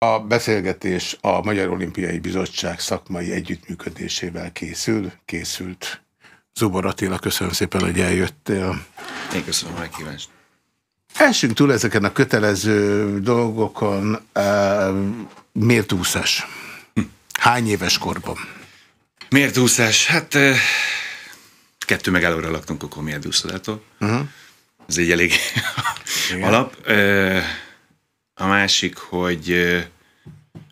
A beszélgetés a Magyar Olimpiai Bizottság szakmai együttműködésével készül, készült. Zubor Attila, köszönöm szépen, hogy eljöttél. Én köszönöm hogy kíváncsi. Elsünk túl ezeken a kötelező dolgokon. Eh, miért úszás? Hm. Hány éves korban? Miért úszás? Hát eh, kettő meg előre laktunk akkor miért úszodától. Uh -huh. Ez egy elég alap. Eh, a másik, hogy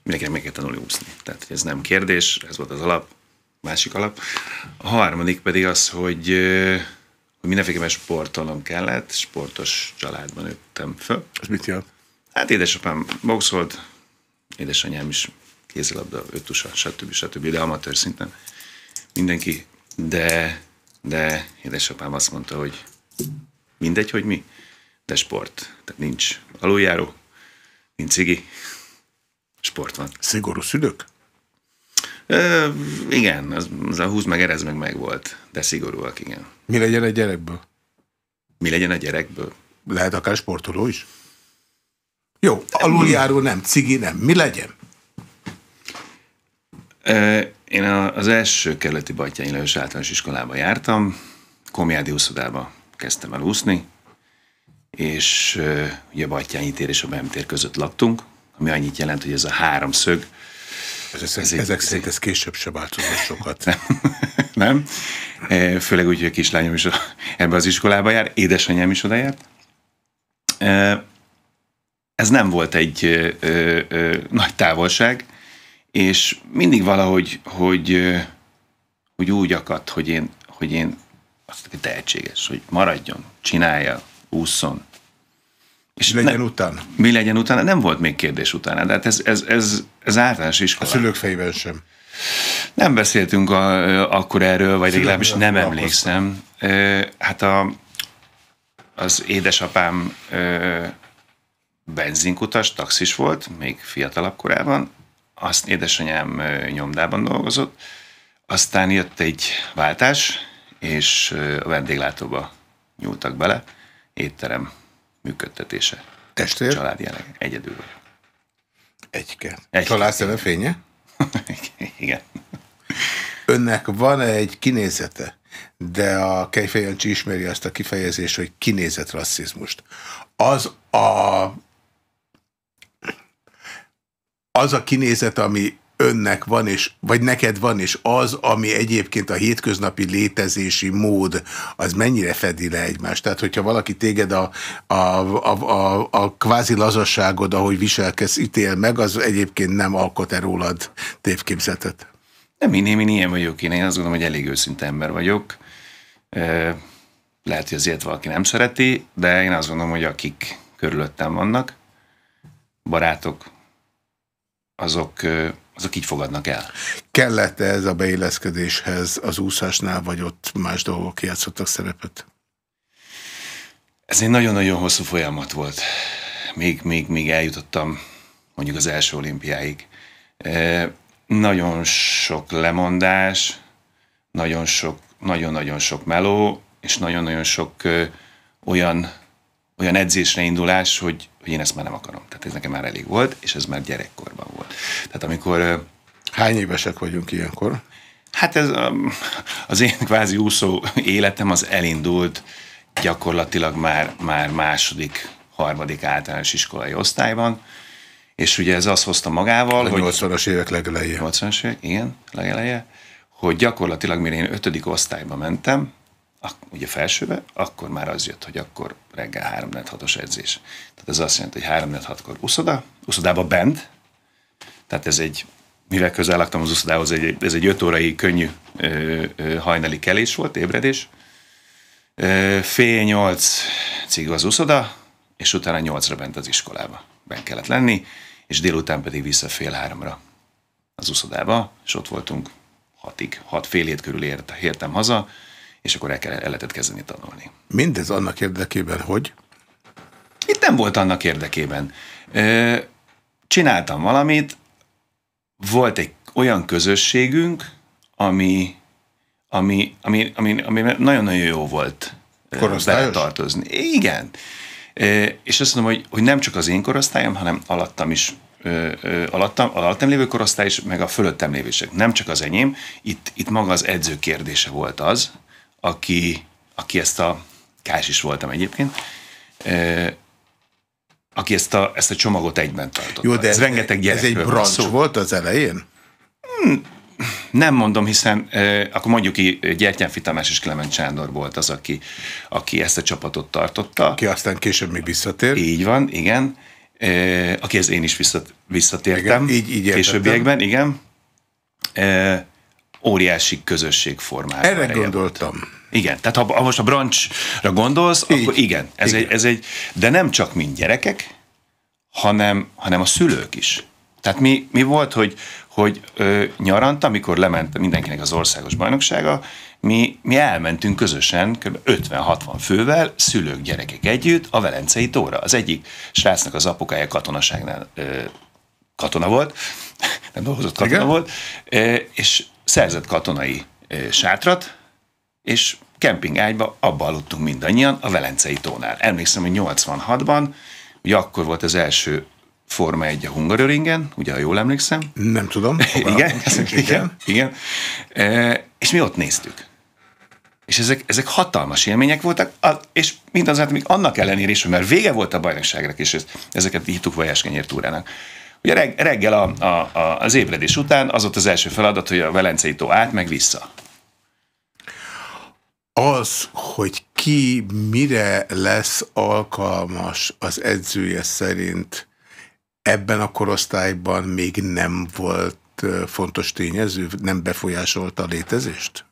mindenkinek meg kell tanulni úszni. Tehát ez nem kérdés, ez volt az alap, másik alap. A harmadik pedig az, hogy, hogy mindenféleképpen sportolnom kellett, sportos családban nőttem föl. Ez mit jelent? Hát édesapám boxolt, édesanyám is kézilabda, öttusa, stb. stb. de amatőr szinten mindenki, de, de édesapám azt mondta, hogy mindegy, hogy mi, de sport, tehát nincs aluljáró, nincs cigi, sport van. Szigorú szülők? Ö, igen, az, az a húz meg, erez meg meg volt, de szigorúak, igen. Mi legyen egy gyerekből? Mi legyen a gyerekből? Lehet akár sportoló is? Jó, aluljáró nem, cigi nem. Mi legyen? Ö, én az első kerületi Batyányi Lajos általános iskolába jártam, Komjádi úszodába kezdtem el úszni, és ugye Batyányi tér és a Bem tér között laktunk, ami annyit jelent, hogy ez a háromszög. Ez, ez, ez, ezek ez, szerint ez később se változott sokat. Nem? nem? E, főleg úgy, hogy a kislányom is ebbe az iskolába jár, édesanyám is oda járt. E, ez nem volt egy ö, e, ö, nagy távolság, és mindig valahogy hogy, hogy úgy akadt, hogy én, hogy én azt tehetséges, hogy maradjon, csinálja, úszon, és legyen ne, utána? Mi legyen utána? Nem volt még kérdés utána. De hát ez, ez, ez, ez általános iskola. A szülők fejében sem. Nem beszéltünk a, akkor erről, vagy legalábbis nem emlékszem. Hát a, az édesapám benzinkutas, taxis volt, még fiatalabb korában, azt édesanyám nyomdában dolgozott, aztán jött egy váltás, és a vendéglátóba nyúltak bele, étterem működtetése. Testvér? Család jelenleg. Egyedül vagyok. Egyke. Egy Család szeme fénye? Igen. Önnek van -e egy kinézete, de a Kejfej Jancsi ismeri azt a kifejezést, hogy kinézett rasszizmust. Az a az a kinézet, ami önnek van, és, vagy neked van, és az, ami egyébként a hétköznapi létezési mód, az mennyire fedi le egymást? Tehát, hogyha valaki téged a, a, a, a, a kvázi lazasságod, ahogy viselkedsz, ítél meg, az egyébként nem alkot-e rólad tévképzetet? Nem, én, én, én ilyen vagyok. Én, én azt gondolom, hogy elég őszinte ember vagyok. Lehet, hogy azért valaki nem szereti, de én azt gondolom, hogy akik körülöttem vannak, barátok, azok azok így fogadnak el. Kellett -e ez a beilleszkedéshez az úszásnál, vagy ott más dolgok játszottak szerepet? Ez egy nagyon-nagyon hosszú folyamat volt. Még, még, még eljutottam mondjuk az első olimpiáig. E, nagyon sok lemondás, nagyon sok, nagyon-nagyon sok meló, és nagyon-nagyon sok ö, olyan olyan edzésre indulás, hogy, hogy én ezt már nem akarom. Tehát ez nekem már elég volt, és ez már gyerekkorban volt. Tehát amikor... Hány évesek vagyunk ilyenkor? Hát ez az én kvázi úszó életem az elindult gyakorlatilag már, már második, harmadik általános iskolai osztályban, és ugye ez azt hozta magával, a hogy... 80-as évek legeleje. 80-as évek, igen, legeleje, hogy gyakorlatilag mire én ötödik osztályba mentem, ugye felsőbe, akkor már az jött, hogy akkor reggel 3 6-os edzés. Tehát ez azt jelenti, hogy 3 6-kor uszoda, uszodába bent, tehát ez egy, mivel közel laktam az uszodához, ez egy, 5 órai könnyű ö, ö, hajnali kelés volt, ébredés. Ö, fél 8 cig az uszoda, és utána 8-ra bent az iskolába. Ben kellett lenni, és délután pedig vissza fél háromra az uszodába, és ott voltunk hatig, hat fél hét körül ért, értem haza, és akkor el, kell, el lehetett kezdeni tanulni. Mindez annak érdekében, hogy? Itt nem volt annak érdekében. Csináltam valamit, volt egy olyan közösségünk, ami ami, ami, ami, ami nagyon-nagyon jó volt tartozni. Igen. És azt mondom, hogy, hogy nem csak az én korosztályom, hanem alattam is alattam, alattam lévő korosztály is, meg a fölöttem lévések. Nem csak az enyém, itt, itt maga az edző kérdése volt az, aki, aki ezt a kás is voltam egyébként, aki ezt a, ezt a csomagot egyben tartott. Jó, de ez, ez rengeteg Ez egy brancs volt az elején? Hmm, nem mondom, hiszen eh, akkor mondjuk ki Gyertyánfi Tamás és Klement Sándor volt az, aki, aki ezt a csapatot tartotta. Aki aztán később még visszatér. Így van, igen. Eh, ez én is visszatértem. Igen, így, így értettem. Későbbiekben, igen. Eh, óriási formája. Erre gondoltam. Igen, tehát ha, ha most a brancsra gondolsz, Így. akkor igen, ez, igen. Egy, ez egy, de nem csak mind gyerekek, hanem, hanem a szülők is. Tehát mi, mi volt, hogy, hogy ö, nyaranta, amikor lement mindenkinek az országos bajnoksága, mi, mi elmentünk közösen, kb. 50-60 fővel, szülők, gyerekek együtt a Velencei tóra. Az egyik srácnak az apukája katonaságnál ö, katona volt, nem dolgozott katona Igen? volt, ö, és szerzett katonai sátrat, és kemping ágyba abba aludtunk mindannyian a Velencei tónál. Emlékszem, hogy 86-ban, ugye akkor volt az első Forma egy a Hungaroringen, ugye, ha jól emlékszem. Nem tudom. igen, igen, igen, igen. E, és mi ott néztük. És ezek, ezek hatalmas élmények voltak, és mindazáltal még annak ellenére is, mert vége volt a bajnokságnak, és ezeket hittuk vajáskenyér túrának. Ugye reg, reggel a, a, a, az ébredés után az ott az első feladat, hogy a Velencei tó át, meg vissza. Az, hogy ki mire lesz alkalmas az edzője szerint ebben a korosztályban még nem volt fontos tényező, nem befolyásolta a létezést?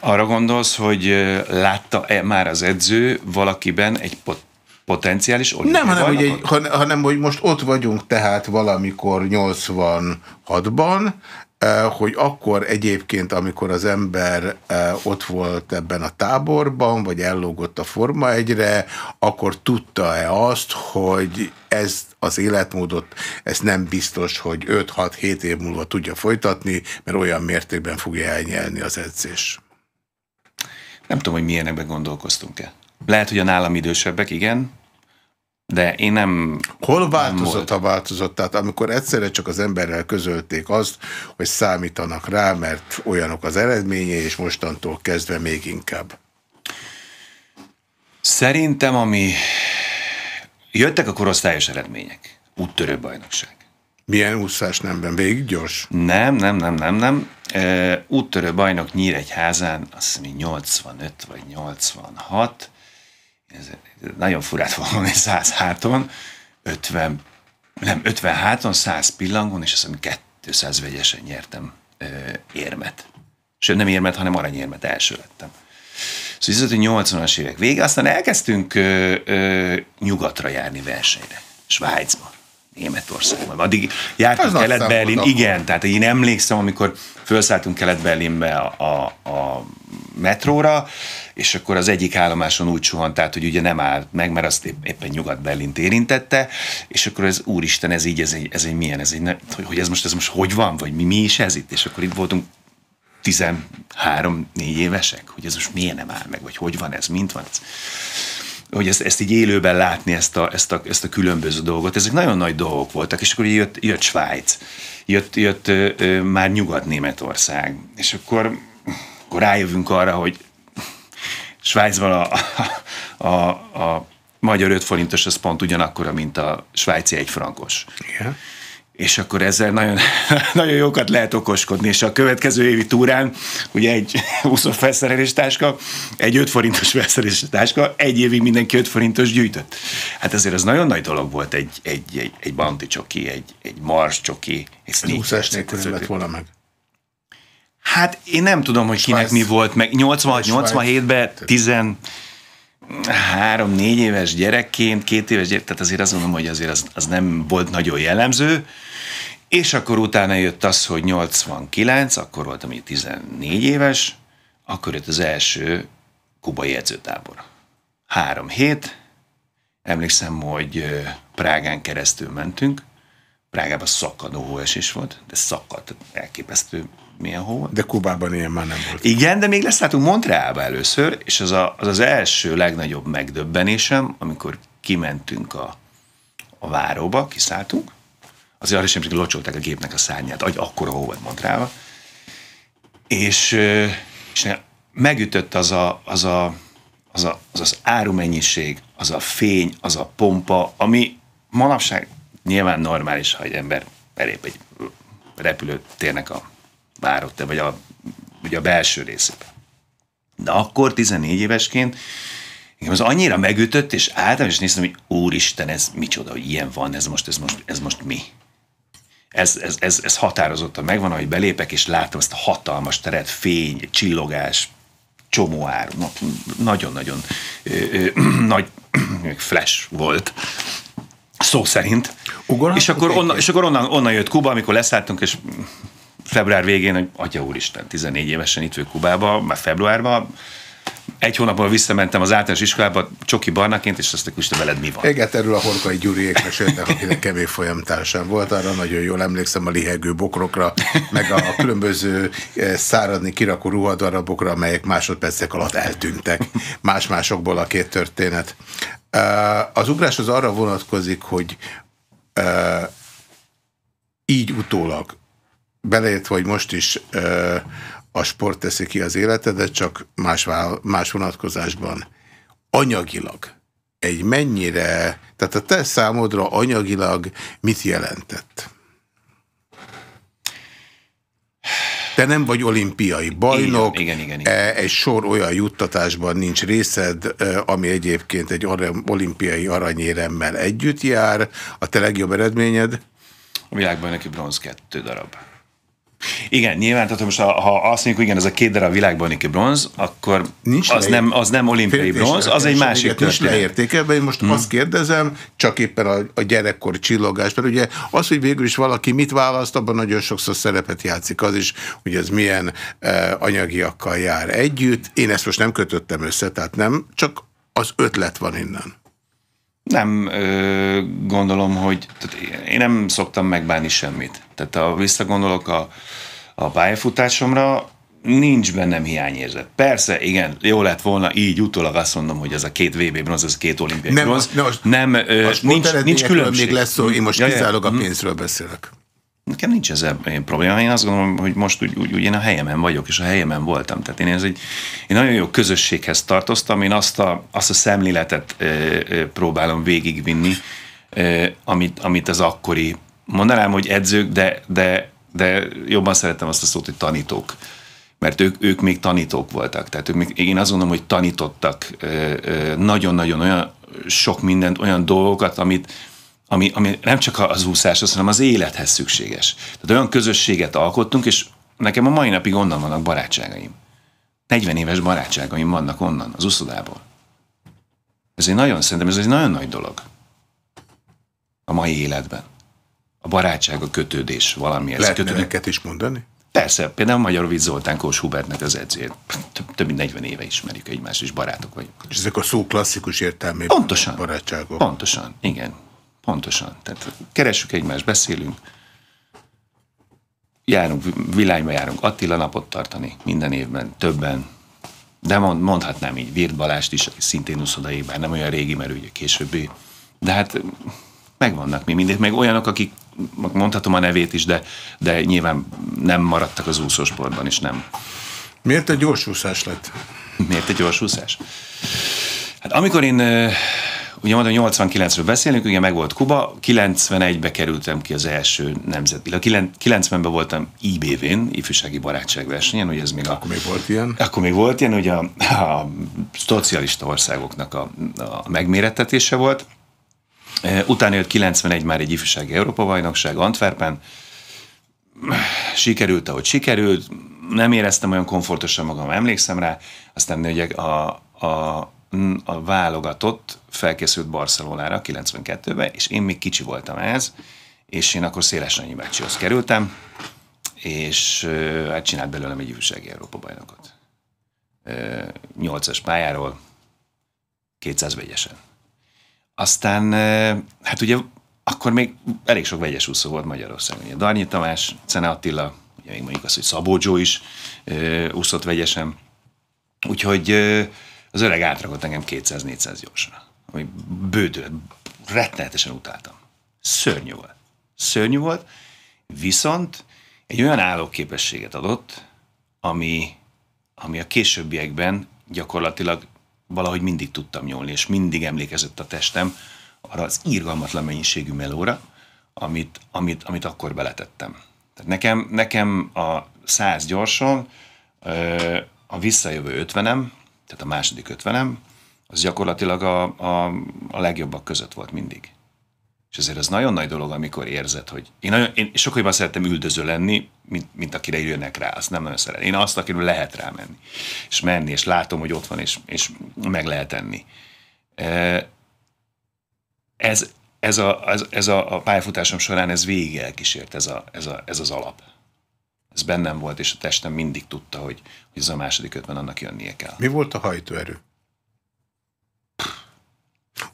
Arra gondolsz, hogy látta-e már az edző valakiben egy pot potenciális olimpiai Nem, hanem hogy, egy, han, hanem hogy most ott vagyunk tehát valamikor 86-ban, eh, hogy akkor egyébként, amikor az ember eh, ott volt ebben a táborban, vagy ellógott a Forma egyre, akkor tudta-e azt, hogy ez az életmódot, ez nem biztos, hogy 5-6-7 év múlva tudja folytatni, mert olyan mértékben fogja elnyelni az edzés. Nem tudom, hogy milyenekben gondolkoztunk-e. Lehet, hogy a nálam idősebbek, igen, de én nem... Hol változott, nem a változott? Tehát amikor egyszerre csak az emberrel közölték azt, hogy számítanak rá, mert olyanok az eredménye, és mostantól kezdve még inkább. Szerintem, ami... Jöttek a korosztályos eredmények. Úttörő bajnokság. Milyen úszás nemben? Végig gyors? Nem, nem, nem, nem, nem. úttörő bajnok Nyíregyházán, azt hiszem, 85 vagy 86 ez, nagyon furát fog hogy 100 háton, 50, nem, 50 háton, 100 pillangon, és azt hiszem 200 vegyesen nyertem ö, érmet. Sőt, nem érmet, hanem aranyérmet első lettem. Szóval ez hogy 80-as évek vége, aztán elkezdtünk ö, ö, nyugatra járni versenyre, Svájcban. Németországban. Addig jártunk Kelet-Berlin, igen, tehát én emlékszem, amikor felszálltunk Kelet-Berlinbe a, a, a metróra, és akkor az egyik állomáson úgy suhant át, hogy ugye nem állt meg, mert azt épp, éppen nyugat berlin érintette, és akkor ez úristen, ez így, ez egy, ez egy milyen, ez egy, hogy ez most, ez most hogy van, vagy mi, mi is ez itt, és akkor itt voltunk 13-4 évesek, hogy ez most miért nem áll meg, vagy hogy van ez, mint van ez hogy ezt, ezt így élőben látni, ezt a, ezt, a, ezt a különböző dolgot, ezek nagyon nagy dolgok voltak, és akkor jött, jött Svájc, jött, jött ö, ö, már Nyugat-Németország, és akkor, akkor rájövünk arra, hogy Svájcban a, a, a, a magyar 5 forintos az pont ugyanakkora, mint a svájci 1 frankos. Yeah. És akkor ezzel nagyon, nagyon jókat lehet okoskodni, és a következő évi túrán ugye egy 20 felszerelés táska, egy 5 forintos felszerelés táska, egy évig mindenki 5 forintos gyűjtött. Hát azért az nagyon nagy dolog volt egy, egy, egy, egy banti csoki, egy, egy mars csoki. Egy Ez úszás nélkül nem lett volna meg. Hát én nem tudom, hogy kinek Svájc. mi volt, meg 86-87-ben 13-4 éves gyerekként, két éves gyerek, tehát azért azt mondom, hogy azért az, az nem volt nagyon jellemző. És akkor utána jött az, hogy 89, akkor voltam én 14 éves, akkor jött az első kubai edzőtábor. Három hét, emlékszem, hogy Prágán keresztül mentünk, Prágában szakadó hóesés volt, de szakadt, elképesztő milyen hó. De Kubában ilyen már nem volt. Igen, de még leszálltunk Montreába először, és az, a, az az első legnagyobb megdöbbenésem, amikor kimentünk a, a váróba, kiszálltunk, azért arra sem hogy locsolták a gépnek a szárnyát, agy akkor hó volt Montreába, és, és megütött az a, az a az, a, az, az árumennyiség, az a fény, az a pompa, ami manapság nyilván normális, ha egy ember belép egy repülőtérnek a várott, vagy a, ugye a belső részében. De akkor 14 évesként én az annyira megütött, és álltam, és néztem, hogy úristen, ez micsoda, hogy ilyen van, ez most, ez most, ez most mi? Ez, ez, ez, ez határozottan megvan, hogy belépek, és látom ezt a hatalmas teret, fény, csillogás, csomó áru, nagyon-nagyon nagy flash volt. Szó szerint. Ugorhat, és akkor, onnan, és akkor onnan, onnan jött Kuba, amikor leszálltunk, és február végén, hogy atya úristen, 14 évesen itt vagyok Kubába, már februárban, egy hónapban visszamentem az általános iskolába Csoki Barnaként, és azt a veled mi van? Igen, erről a Horkai Gyuriék meséltek, akinek kevés folyamtársam volt, arra nagyon jól emlékszem a lihegő bokrokra, meg a különböző eh, száradni kirakó ruhadarabokra, amelyek másodpercek alatt eltűntek. Más-másokból a két történet. Az ugrás az arra vonatkozik, hogy így utólag, beleértve, hogy most is a sport teszi ki az életedet, csak más, más vonatkozásban anyagilag egy mennyire, tehát a te számodra anyagilag mit jelentett? Te nem vagy olimpiai bajnok, igen, igen, igen, igen. egy sor olyan juttatásban nincs részed, e, ami egyébként egy olimpiai aranyéremmel együtt jár. A te legjobb eredményed? A világban neki bronz kettő darab. Igen, nyilván, tehát most ha, ha azt mondjuk, igen, ez a két darab világban neki bronz, akkor nincs az, nem, az nem olimpiai Férdés bronz, az egy másik történet. Nincs én most hmm. azt kérdezem, csak éppen a, a gyerekkor csillogás, mert ugye az, hogy végül is valaki mit választ, abban nagyon sokszor szerepet játszik az is, hogy ez milyen e, anyagiakkal jár együtt. Én ezt most nem kötöttem össze, tehát nem, csak az ötlet van innen. Nem ö, gondolom, hogy tehát én nem szoktam megbánni semmit. Tehát ha visszagondolok a, a pályafutásomra, nincs bennem hiányérzet. Persze, igen, jó lett volna így utólag azt mondom, hogy ez a két VB bronz, ez a két olimpiai nem, bronz. Nem, nem ö, a nincs, nincs különbség. Még lesz szó, én most ja, kizárólag ja, a mhm. pénzről beszélek. Nekem nincs ezzel probléma. Én azt gondolom, hogy most úgy, úgy, úgy én a helyemen vagyok, és a helyemen voltam. Tehát én, ez egy, én nagyon jó közösséghez tartoztam, én azt a, azt a szemléletet e, e, próbálom végigvinni, e, amit, amit az akkori, mondanám, hogy edzők, de, de, de jobban szeretem azt a szót, hogy tanítók mert ők, ők még tanítók voltak. Tehát ők még, én azt gondolom, hogy tanítottak nagyon-nagyon olyan sok mindent, olyan dolgokat, amit, ami, ami nem csak az úszáshoz, hanem az élethez szükséges. Tehát olyan közösséget alkottunk, és nekem a mai napig onnan vannak barátságaim. 40 éves barátságaim vannak onnan, az uszodából. Ez egy nagyon, szerintem ez egy nagyon nagy dolog a mai életben. A barátság, a kötődés, valami Lehet kötődés. Lehet is mondani? Persze, például Magyar Vic Zoltán Kós Hubertnek az edzőjét. Több, több mint 40 éve ismerjük egymást, és barátok vagyunk. És ezek a szó klasszikus értelmében pontosan, barátságok. Pontosan, igen. Pontosan. Tehát keressük egymást, beszélünk, járunk, világba járunk Attila napot tartani minden évben, többen, de mond, mondhatnám így Virt Balást is, aki szintén uszodai, bár nem olyan régi, mert ugye későbbi, de hát megvannak mi mindig, meg olyanok, akik mondhatom a nevét is, de, de nyilván nem maradtak az úszósportban, és nem. Miért egy gyorsúszás lett? Miért egy gyorsúszás? Hát amikor én, ugye mondom, 89-ről beszélünk, ugye meg volt Kuba, 91-be kerültem ki az első nemzet. 90-ben voltam IBV-n, ifjúsági barátságversenyen, ugye ez még a... Akkor még volt ilyen. Akkor még volt ilyen, ugye a, a szocialista országoknak a, a megmérettetése volt. Utána jött 91 már egy ifjúsági Európa-bajnokság Antwerpen, sikerült, ahogy sikerült, nem éreztem olyan komfortosan magam, emlékszem rá, aztán ugye a, a, a válogatott felkészült Barcelonára 92-ben, és én még kicsi voltam ez, és én akkor Széles Nagyi bácsihoz kerültem, és hát csinált belőlem egy ifjúsági Európa bajnokot. 8-as pályáról, 200 vegyesen. Aztán, hát ugye akkor még elég sok vegyes úszó volt Magyarországon. Ugye Darnyi Tamás, Cene Attila, ugye még mondjuk azt, hogy Szabó Joe is úszott vegyesen. Úgyhogy az öreg átrakott engem 200-400 gyorsra, ami bődölt, rettenetesen utáltam. Szörnyű volt. Szörnyű volt, viszont egy olyan állóképességet adott, ami, ami a későbbiekben gyakorlatilag valahogy mindig tudtam nyúlni, és mindig emlékezett a testem arra az írgalmatlan mennyiségű melóra, amit, amit, amit akkor beletettem. Tehát nekem, nekem a 100 gyorson, a visszajövő 50 tehát a második ötvenem, az gyakorlatilag a, a, a legjobbak között volt mindig. És ezért ez nagyon nagy dolog, amikor érzed, hogy én, nagyon, én sokkal jobban szerettem üldöző lenni, mint, mint akire jönnek rá, azt nem nagyon szeretem. Én azt, akiről lehet rá menni, és menni, és látom, hogy ott van, és, és meg lehet enni. E, ez, ez, a, ez, ez a, a pályafutásom során ez végig elkísért ez, a, ez, a, ez az alap ez bennem volt, és a testem mindig tudta, hogy, hogy ez a második ötven annak jönnie kell. Mi volt a hajtóerő?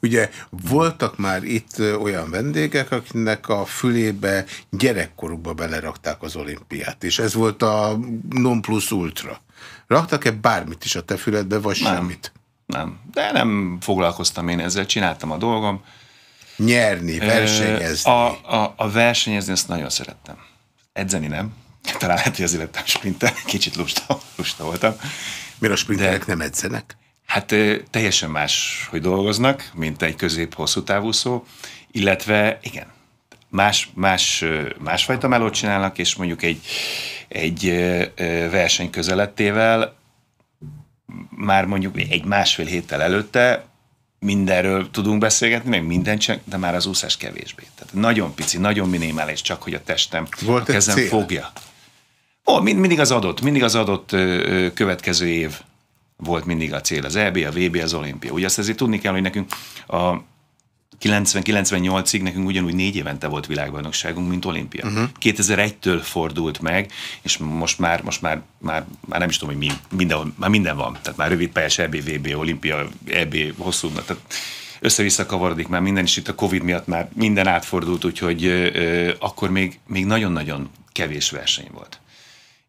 Ugye voltak már itt olyan vendégek, akinek a fülébe gyerekkorukba belerakták az olimpiát, és ez volt a non plus ultra. Raktak-e bármit is a te füledbe, vagy nem, semmit? Nem, de nem foglalkoztam én ezzel, csináltam a dolgom. Nyerni, versenyezni. A, a, a versenyezni ezt nagyon szerettem. Edzeni nem, talán lehet, hogy az lettem sprinter, kicsit lusta, lusta voltam. Miért a sprinterek de, nem edzenek? Hát teljesen más, hogy dolgoznak, mint egy közép-hosszú szó, illetve igen, más, más, másfajta melót csinálnak, és mondjuk egy, egy verseny közelettével már mondjuk egy másfél héttel előtte mindenről tudunk beszélgetni, meg minden csak, de már az úszás kevésbé. Tehát nagyon pici, nagyon minimális, csak hogy a testem, Volt a kezem fogja. Ó, mind, mindig az adott, mindig az adott ö, következő év volt mindig a cél. Az EB, a VB, az olimpia. Ugye azt azért tudni kell, hogy nekünk a 90-98-ig nekünk ugyanúgy négy évente volt világbajnokságunk, mint olimpia. Uh-huh. Mhm. 2001-től fordult meg, és most már, most már, már, már nem is tudom, hogy mi, minden, már minden van. Tehát már rövid pályás EB, VB, olimpia, EB, hosszú, tehát össze-vissza kavarodik már minden, és itt a Covid miatt már minden átfordult, úgyhogy ö, ö, akkor még, még nagyon-nagyon kevés verseny volt.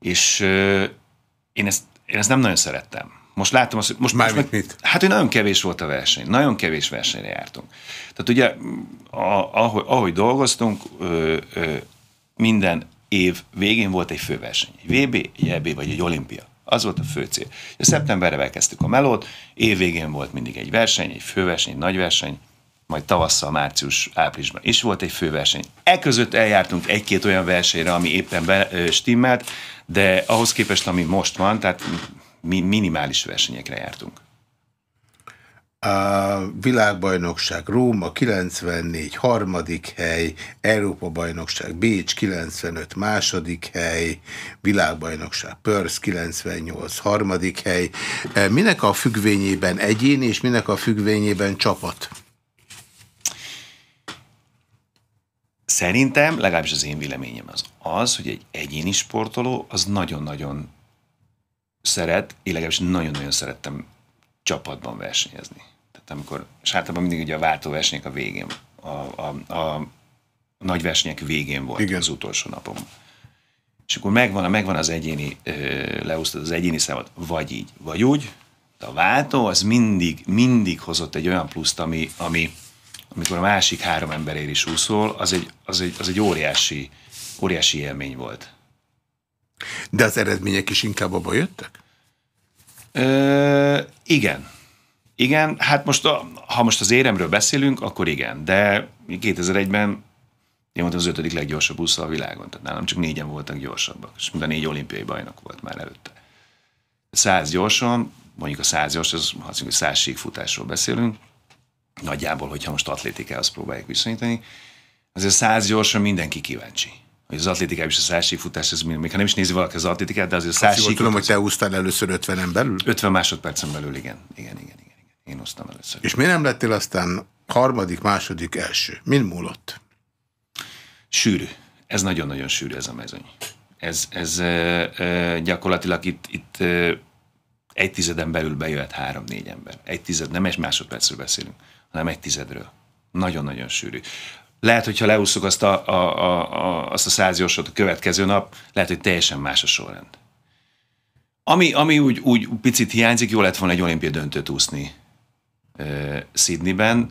És euh, én ezt, én ezt nem nagyon szerettem. Most látom azt, most, most meg, mit? Hát, hogy nagyon kevés volt a verseny. Nagyon kevés versenyre jártunk. Tehát ugye, a, ahogy, ahogy dolgoztunk, ö, ö, minden év végén volt egy főverseny. Egy VB, egy EB vagy egy olimpia. Az volt a fő cél. A szeptemberre elkezdtük a melót, év végén volt mindig egy verseny, egy főverseny, egy nagy verseny, majd tavasszal, március, áprilisban is volt egy főverseny. E között eljártunk egy-két olyan versenyre, ami éppen be, ö, stimmelt, de ahhoz képest, ami most van, tehát mi minimális versenyekre jártunk. A világbajnokság Róma 94, harmadik hely, Európa-bajnokság Bécs 95, második hely, világbajnokság Pörsz 98, harmadik hely. E, minek a függvényében egyén és minek a függvényében csapat? szerintem, legalábbis az én véleményem az az, hogy egy egyéni sportoló az nagyon-nagyon szeret, én legalábbis nagyon-nagyon szerettem csapatban versenyezni. Tehát amikor, és általában mindig ugye a versenyek a végén, a, a, a nagy versenyek végén volt Igen. az utolsó napom. És akkor megvan, megvan az egyéni, leúsztat, az egyéni számot, vagy így, vagy úgy, de a váltó az mindig, mindig hozott egy olyan pluszt, ami, ami amikor a másik három emberért is úszol, az egy, az egy, az egy óriási, óriási élmény volt. De az eredmények is inkább abba jöttek? Ö, igen. Igen, hát most, a, ha most az éremről beszélünk, akkor igen, de 2001-ben én voltam az ötödik leggyorsabb úszó a világon, tehát nálam csak négyen voltak gyorsabbak, és mind a négy olimpiai bajnok volt már előtte. Száz gyorsan, mondjuk a száz gyors, az, azt mondjuk, hogy száz futásról beszélünk, nagyjából, hogyha most atlétikához próbáljuk viszonyítani, azért száz gyorsan mindenki kíváncsi. Hogy az atlétikában is a száz futás, ez még ha nem is nézi valaki az atlétikát, de azért a száz sík... tudom, hogy te úsztál először 50-en belül? 50 másodpercen belül, igen. Igen, igen, igen. igen. Én úsztam először. És miért nem lettél aztán harmadik, második, első? Min múlott? Sűrű. Ez nagyon-nagyon sűrű ez a mezőny. Ez, ez e, e, gyakorlatilag itt, itt e, egy tizeden belül bejöhet három-négy ember. Egy tized, nem egy másodpercről beszélünk hanem egy tizedről. Nagyon-nagyon sűrű. Lehet, hogyha leúszok azt a, a, a, a, azt a száz gyorsot a következő nap, lehet, hogy teljesen más a sorrend. Ami, ami úgy, úgy picit hiányzik, jó lett volna egy olimpia döntőt úszni e, Sydneyben,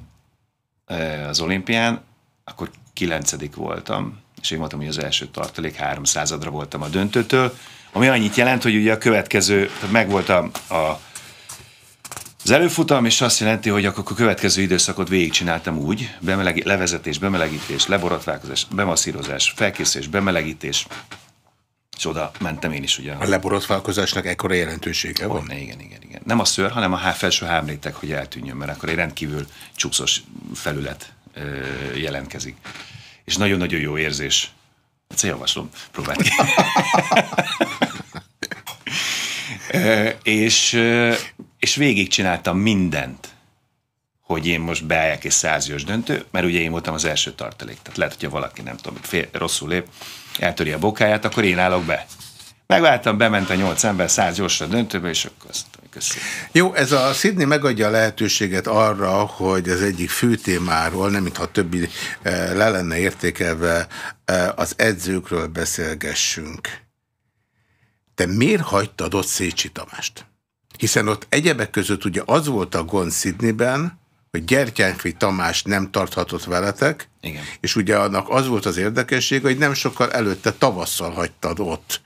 uh, az olimpián, akkor kilencedik voltam, és én voltam hogy az első tartalék, háromszázadra voltam a döntőtől, ami annyit jelent, hogy ugye a következő, tehát megvolt a, a az előfutam is azt jelenti, hogy akkor a következő időszakot végigcsináltam úgy, bemelegi, levezetés, bemelegítés, leborotválkozás, bemasszírozás, felkészés, bemelegítés, és oda mentem én is ugye. A leborotválkozásnak ekkora jelentősége van? Ne, Igen, igen, igen. Nem a szőr, hanem a há, felső hámréteg, hogy eltűnjön, mert akkor egy rendkívül csúszos felület ö, jelentkezik. És nagyon-nagyon jó érzés. Egyszer javaslom, próbáld ki. és és végigcsináltam mindent, hogy én most beálljak egy százjós döntő, mert ugye én voltam az első tartalék. Tehát lehet, hogyha valaki nem tudom, fél, rosszul lép, eltöri a bokáját, akkor én állok be. Megváltam, bement a nyolc ember százjósra döntőbe, és akkor azt Köszönöm. Jó, ez a Sydney megadja a lehetőséget arra, hogy az egyik fő témáról, nem mintha többi eh, le lenne értékelve, eh, az edzőkről beszélgessünk. Te miért hagytad ott Szécsi Tamást? Hiszen ott egyebek között ugye az volt a gond Sydneyben, hogy Gyertyánkvi Tamás nem tarthatott veletek, Igen. és ugye annak az volt az érdekessége, hogy nem sokkal előtte tavasszal hagytad ott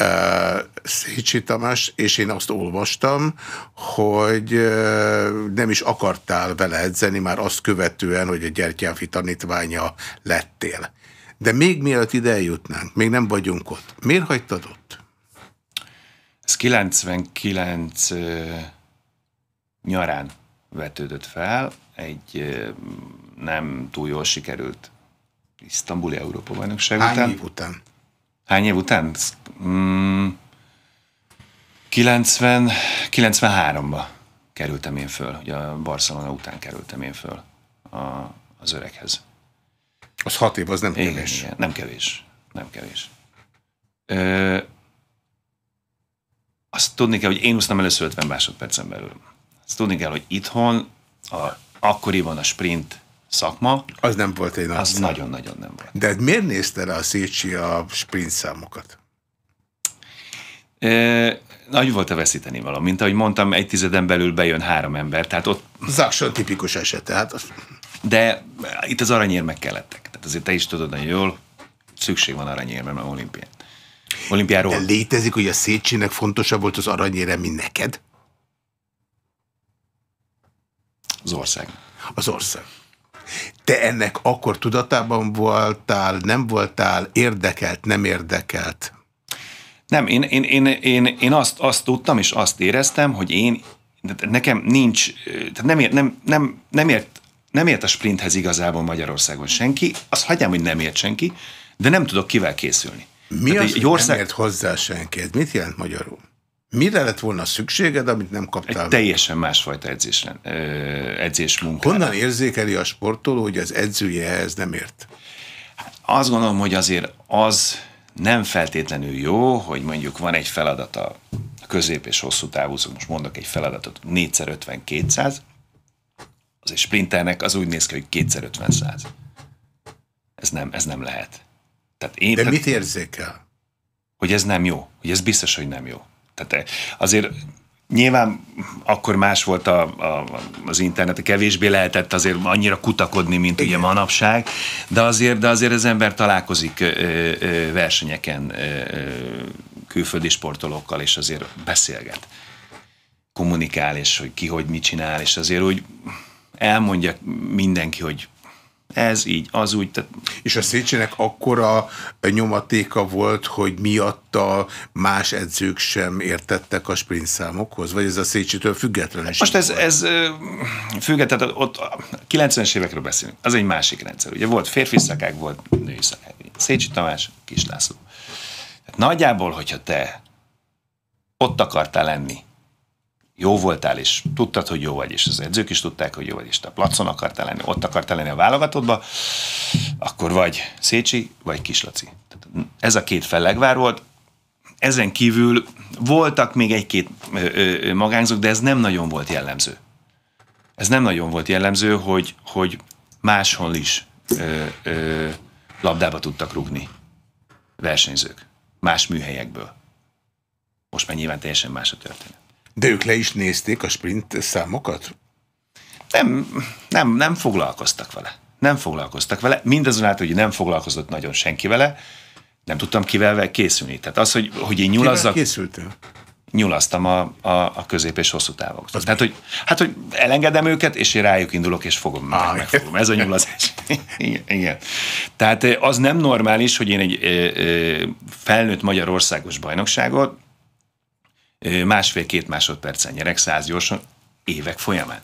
uh, Szécsi Tamás, és én azt olvastam, hogy uh, nem is akartál vele edzeni, már azt követően, hogy a Gyertyánkvi tanítványa lettél. De még mielőtt ide jutnánk, még nem vagyunk ott. Miért hagytad ott? Ez 99 nyarán vetődött fel, egy nem túl jól sikerült isztambuli Európa bajnokság Hány után. Hány év után? Hány év után? Mm, 90, 93-ba kerültem én föl, ugye a Barcelona után kerültem én föl a, az öreghez. Az hat év, az nem igen, Igen, nem kevés, nem kevés. Ö, azt tudni kell, hogy én úsztam először 50 másodpercen belül. Azt tudni kell, hogy itthon a, akkoriban a sprint szakma. Az nem volt egy nagy Az nagyon-nagyon nem volt. De hát miért nézte rá a Szécsi a sprint számokat? E, nagy volt a veszíteni való. Mint ahogy mondtam, egy tizeden belül bejön három ember. Tehát ott... Zakson tipikus eset. Tehát... De itt az aranyérmek kellettek. Tehát azért te is tudod nagyon jól, szükség van a olimpián olimpiáról. De létezik, hogy a Széchenyinek fontosabb volt az aranyérem, mint neked? Az ország. Az ország. Te ennek akkor tudatában voltál, nem voltál, érdekelt, nem érdekelt? Nem, én, én, én, én, én azt, azt tudtam, és azt éreztem, hogy én, nekem nincs, tehát nem, ér, nem, nem, nem, ért, nem ért a sprinthez igazából Magyarországon senki, azt hagyjam, hogy nem ért senki, de nem tudok kivel készülni. Mi hát az, egy ország... nem ért hozzá senkit? mit jelent magyarul? Mire lett volna szükséged, amit nem kaptál? Egy teljesen másfajta edzéslen, edzésmunkára. Honnan érzékeli a sportoló, hogy az edzője ehhez nem ért? Hát azt gondolom, hogy azért az nem feltétlenül jó, hogy mondjuk van egy feladat a közép és hosszú távú, szóval most mondok egy feladatot, 4x50-200, az egy sprinternek az úgy néz ki, hogy 2x50-100. Ez nem, ez nem lehet. Tehát én, De tehát, mit érzékel? Hogy ez nem jó, hogy ez biztos, hogy nem jó. Tehát eh, azért Nyilván akkor más volt a, a, az internet, kevésbé lehetett azért annyira kutakodni, mint Igen. ugye manapság, de azért, de azért az ember találkozik ö, eh, ö, eh, versenyeken ö, külföldi sportolókkal, és azért beszélget, kommunikál, és hogy ki hogy mit csinál, és azért úgy elmondja mindenki, hogy ez így, az úgy. Tehát... És a Széchenek akkora nyomatéka volt, hogy miatta más edzők sem értettek a sprint számokhoz? Vagy ez a Széchenitől független? Most ez, ez független, tehát ott 90-es évekről beszélünk, az egy másik rendszer. Ugye volt férfi szakák, volt női szakák. Széchenyi Tamás, Kis László. Tehát nagyjából, hogyha te ott akartál lenni, jó voltál, és tudtad, hogy jó vagy, és az edzők is tudták, hogy jó vagy, és te a placon akartál lenni, ott akartál lenni a válogatottba, akkor vagy Szécsi, vagy Kislaci. Tehát ez a két fellegvár volt. Ezen kívül voltak még egy-két magánzók, de ez nem nagyon volt jellemző. Ez nem nagyon volt jellemző, hogy, hogy máshol is ö, ö, labdába tudtak rugni versenyzők. Más műhelyekből. Most már nyilván teljesen más a történet. De ők le is nézték a sprint számokat? Nem, nem, nem foglalkoztak vele. Nem foglalkoztak vele. Mindazonáltal, hogy nem foglalkozott nagyon senki vele, nem tudtam kivel készülni. Tehát az, hogy, hogy én nyulazzak... Kivel készültél? nyulasztam a, a, a közép és hosszú távok. Tehát, hogy, hát, hogy elengedem őket, és én rájuk indulok, és fogom, ah, meg, megfogom. Ez a nyulaszás. igen, igen. Tehát az nem normális, hogy én egy ö, ö, felnőtt Magyarországos bajnokságot másfél-két másodpercen nyerek száz gyorsan évek folyamán.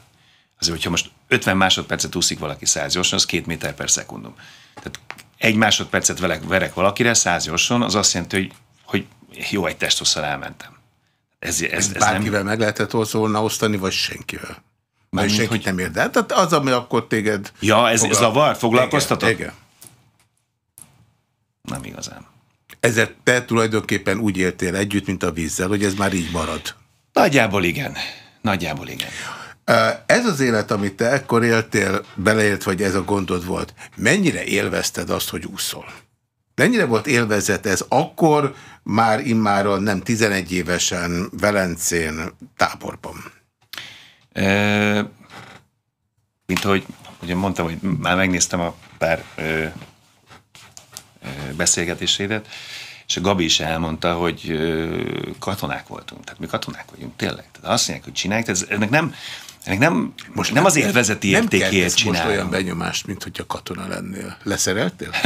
Azért, hogyha most 50 másodpercet úszik valaki száz gyorsan, az két méter per szekundum. Tehát egy másodpercet velek, verek valakire száz gyorsan, az azt jelenti, hogy, hogy jó, egy testhosszal elmentem. Ez, ez, ez Bárkivel nem... meg lehetett volna osztani, vagy senkivel? Már senki hogy... nem érde. Tehát az, ami akkor téged... Ja, ez, foglal... ez zavar? Foglalkoztatott? Igen, igen. Nem igazán ezzel te tulajdonképpen úgy éltél együtt, mint a vízzel, hogy ez már így marad. Nagyjából igen. Nagyjából igen. Ez az élet, amit te ekkor éltél, beleélt, vagy ez a gondod volt, mennyire élvezted azt, hogy úszol? Mennyire volt élvezet ez akkor, már immáron nem 11 évesen Velencén táborban? E, mint ahogy ugye mondtam, hogy már megnéztem a pár e, e, beszélgetésédet, és a Gabi is elmondta, hogy katonák voltunk. Tehát mi katonák vagyunk, tényleg. Tehát azt mondják, hogy csinálják. Tehát ennek nem, ennek nem, most nem az élvezeti nem értékért csinálom. most olyan benyomást, mint hogyha katona lennél. Leszereltél?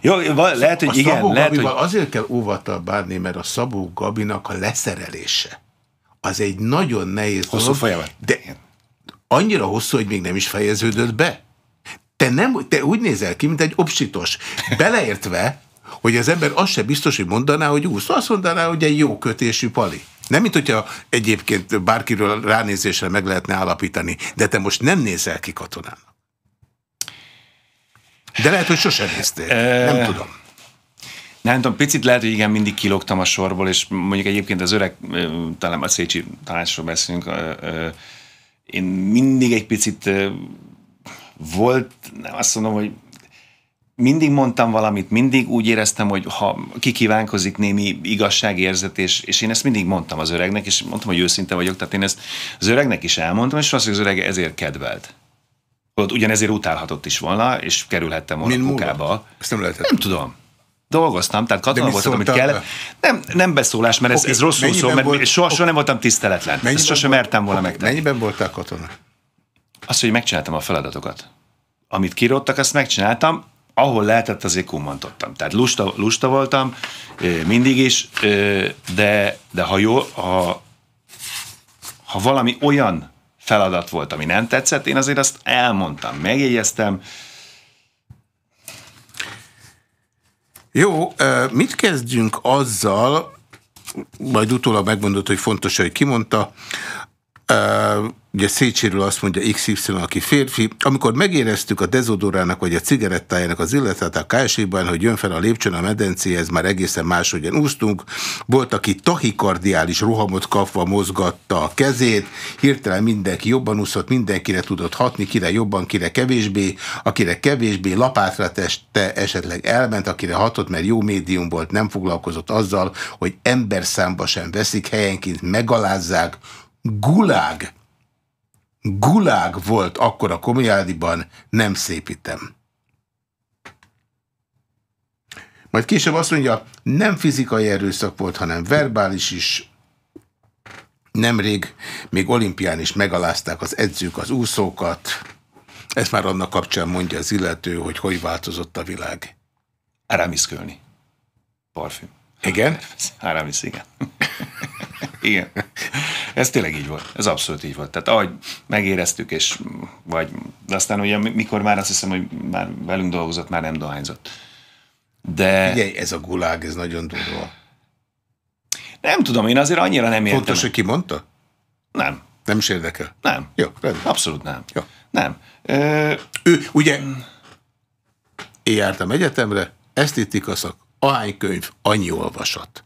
Jó, lehet, hogy a igen. Szabó lehet, hogy... azért kell óvatal bánni, mert a Szabó Gabinak a leszerelése az egy nagyon nehéz Hosszú dolog, folyamat. De annyira hosszú, hogy még nem is fejeződött be. Te, nem, te úgy nézel ki, mint egy obsitos. Beleértve, hogy az ember azt se biztos, hogy mondaná, hogy úsz. Azt mondaná, hogy egy jó kötésű pali. Nem, mint hogyha egyébként bárkiről ránézésre meg lehetne állapítani, de te most nem nézel ki katonának. De lehet, hogy sosem néztél. Nem tudom. Nem tudom, picit lehet, hogy igen, mindig kilógtam a sorból, és mondjuk egyébként az öreg, talán a Szécsi tanácsról beszélünk, én mindig egy picit volt, nem azt mondom, hogy mindig mondtam valamit, mindig úgy éreztem, hogy ha kikívánkozik némi igazságérzet, és, és én ezt mindig mondtam az öregnek, és mondtam, hogy őszinte vagyok, tehát én ezt az öregnek is elmondtam, és hogy az öreg ezért kedvelt. Ott ugyanezért utálhatott is volna, és kerülhettem volna a kukába. Ezt nem lehetett. Nem tudom. Dolgoztam, tehát katona voltam, amit kell. Nem, nem beszólás, mert okay, ez, ez rosszul szól, mert volt, soha, okay. soha nem voltam tiszteletlen. Ezt sosem mertem volna okay, megtenni. Mennyiben voltál katona? Azt, hogy megcsináltam a feladatokat. Amit kirottak, azt megcsináltam ahol lehetett, azért kummantottam. Tehát lusta, lusta voltam, mindig is, de, de ha, jó, ha, ha valami olyan feladat volt, ami nem tetszett, én azért azt elmondtam, megjegyeztem. Jó, mit kezdjünk azzal, majd utólag megmondott, hogy fontos, hogy kimondta, ugye Széchenyiről azt mondja XY, aki férfi. Amikor megéreztük a dezodorának vagy a cigarettájának az illetet, a KSI-ban, hogy jön fel a lépcsőn a medencéhez, már egészen máshogyan úsztunk. Volt, aki tahikardiális rohamot kapva mozgatta a kezét, hirtelen mindenki jobban úszott, mindenkire tudott hatni, kire jobban, kire kevésbé, akire kevésbé lapátra teste esetleg elment, akire hatott, mert jó médium volt, nem foglalkozott azzal, hogy emberszámba sem veszik, helyenként megalázzák, gulág, gulág volt akkor a komolyádiban, nem szépítem. Majd később azt mondja, nem fizikai erőszak volt, hanem verbális is. Nemrég még olimpián is megalázták az edzők az úszókat. Ezt már annak kapcsán mondja az illető, hogy hogy változott a világ. Aramis Kölni. Parfüm. Igen? Aramis, igen. Igen. Ez tényleg így volt. Ez abszolút így volt. Tehát ahogy megéreztük, és vagy, de aztán ugye mikor már azt hiszem, hogy már velünk dolgozott, már nem dohányzott. De... Figyelj, ez a gulág, ez nagyon durva. Nem tudom, én azért annyira nem értem. Fontos, hogy ki mondta? Nem. Nem is érdekel? Nem. Jó, rendben. Abszolút nem. Jó. Nem. Ö... Ő, ugye, én jártam egyetemre, esztétika szak, ahány könyv, annyi olvasat.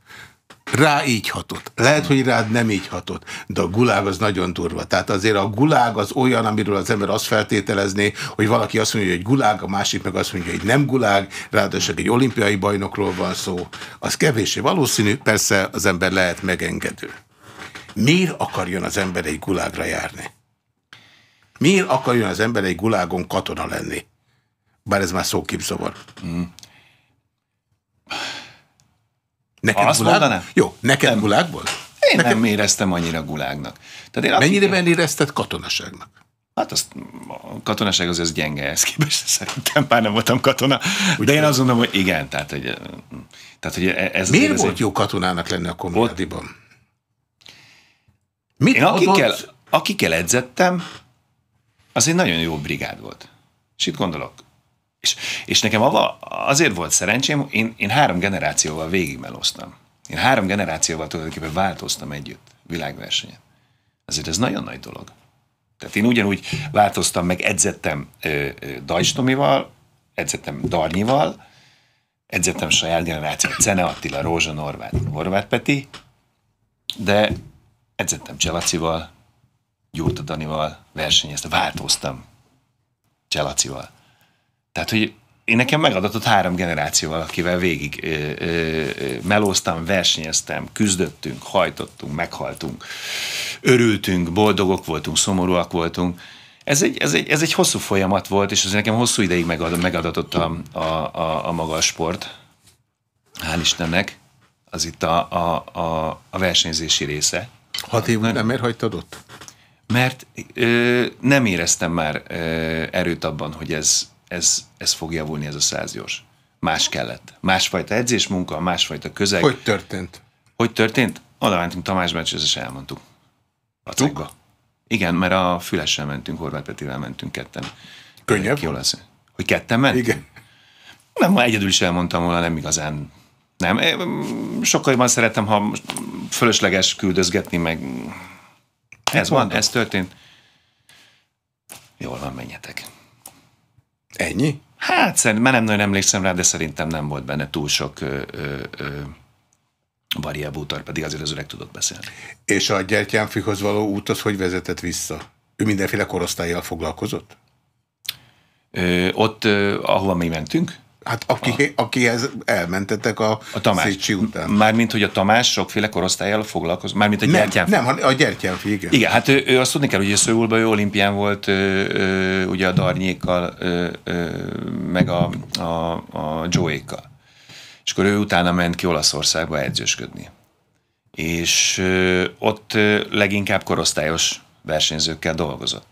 Rá így hatott. Lehet, hogy rád nem így hatott, de a gulág az nagyon durva. Tehát azért a gulág az olyan, amiről az ember azt feltételezné, hogy valaki azt mondja, hogy gulág, a másik meg azt mondja, hogy nem gulág, ráadásul egy olimpiai bajnokról van szó. Az kevésé valószínű, persze az ember lehet megengedő. Miért akarjon az ember egy gulágra járni? Miért akarjon az ember egy gulágon katona lenni? Bár ez már szóképzavar. Mm. Neked Azt gulág? mondanám? Jó, neked nem. gulágból? Én neked... nem éreztem annyira gulágnak. Tehát én Mennyiben érezted katonaságnak? Hát azt, a katonaság az, az gyenge ez képest, szerintem már nem voltam katona. de én azt gondolom, hogy igen, tehát hogy, tehát, hogy e- ez Miért volt egy... jó katonának lenni a komolyadiban? Mit én akikkel, akikkel edzettem, az egy nagyon jó brigád volt. És itt gondolok, és, és nekem abba azért volt szerencsém, én, én három generációval végigmelóztam. Én három generációval tulajdonképpen változtam együtt világversenyen, Azért ez nagyon nagy dolog. Tehát én ugyanúgy változtam, meg edzettem ö, ö, Dajs edzettem Darnyival, edzettem saját generációt, Cene Attila, Rózsa Norvát, Horváth Peti, de edzettem Cselacival, Gyurta Danival, versenyeztem, változtam Cselacival. Tehát, hogy én nekem megadatott három generációval, akivel végig ö, ö, melóztam, versenyeztem, küzdöttünk, hajtottunk, meghaltunk, örültünk, boldogok voltunk, szomorúak voltunk. Ez egy, ez egy, ez egy hosszú folyamat volt, és ez nekem hosszú ideig megad, megadatott a, a, a, a maga a sport. Hál' Istennek, az itt a, a, a, a versenyzési része. Hat év után miért hagytad ott? Mert ö, nem éreztem már ö, erőt abban, hogy ez ez, ez fog javulni ez a gyors. Más kellett. Másfajta edzésmunka, másfajta közeg. Hogy történt? Hogy történt? Oda mentünk Tamás Becsőz, és elmondtuk. A cégba. Igen, mert a Fülessel mentünk, Horváth Petivel mentünk ketten. Könnyebb? Ki lesz? Hogy ketten ment? Igen. Nem, ma egyedül is elmondtam volna, nem igazán. Nem, eh, sokkal jobban szeretem, ha fölösleges küldözgetni, meg ez Mondom. van, ez történt. Jól van, menjetek. Ennyi? Hát szerintem, már nem nagyon emlékszem rá, de szerintem nem volt benne túl sok ö, variábútor, pedig azért az öreg tudott beszélni. És a Gyertyánfihoz való út az hogy vezetett vissza? Ő mindenféle korosztályjal foglalkozott? Ö, ott, ö, ahova mi mentünk, Hát aki, a, akihez elmentetek a, a Tamás, Szécsi után. Mármint, hogy a Tamás sokféle korosztályjal foglalkoz, mármint a gyertyánfi. Nem, nem, a gyertyánfi, igen. Igen, hát ő, ő azt tudni kell, hogy Szőulba jó olimpián volt ő, ő, ugye a Darnyékkal, ő, ő, meg a, a, a Joe-ékkal. És akkor ő utána ment ki Olaszországba edzősködni. És ö, ott ö, leginkább korosztályos versenyzőkkel dolgozott.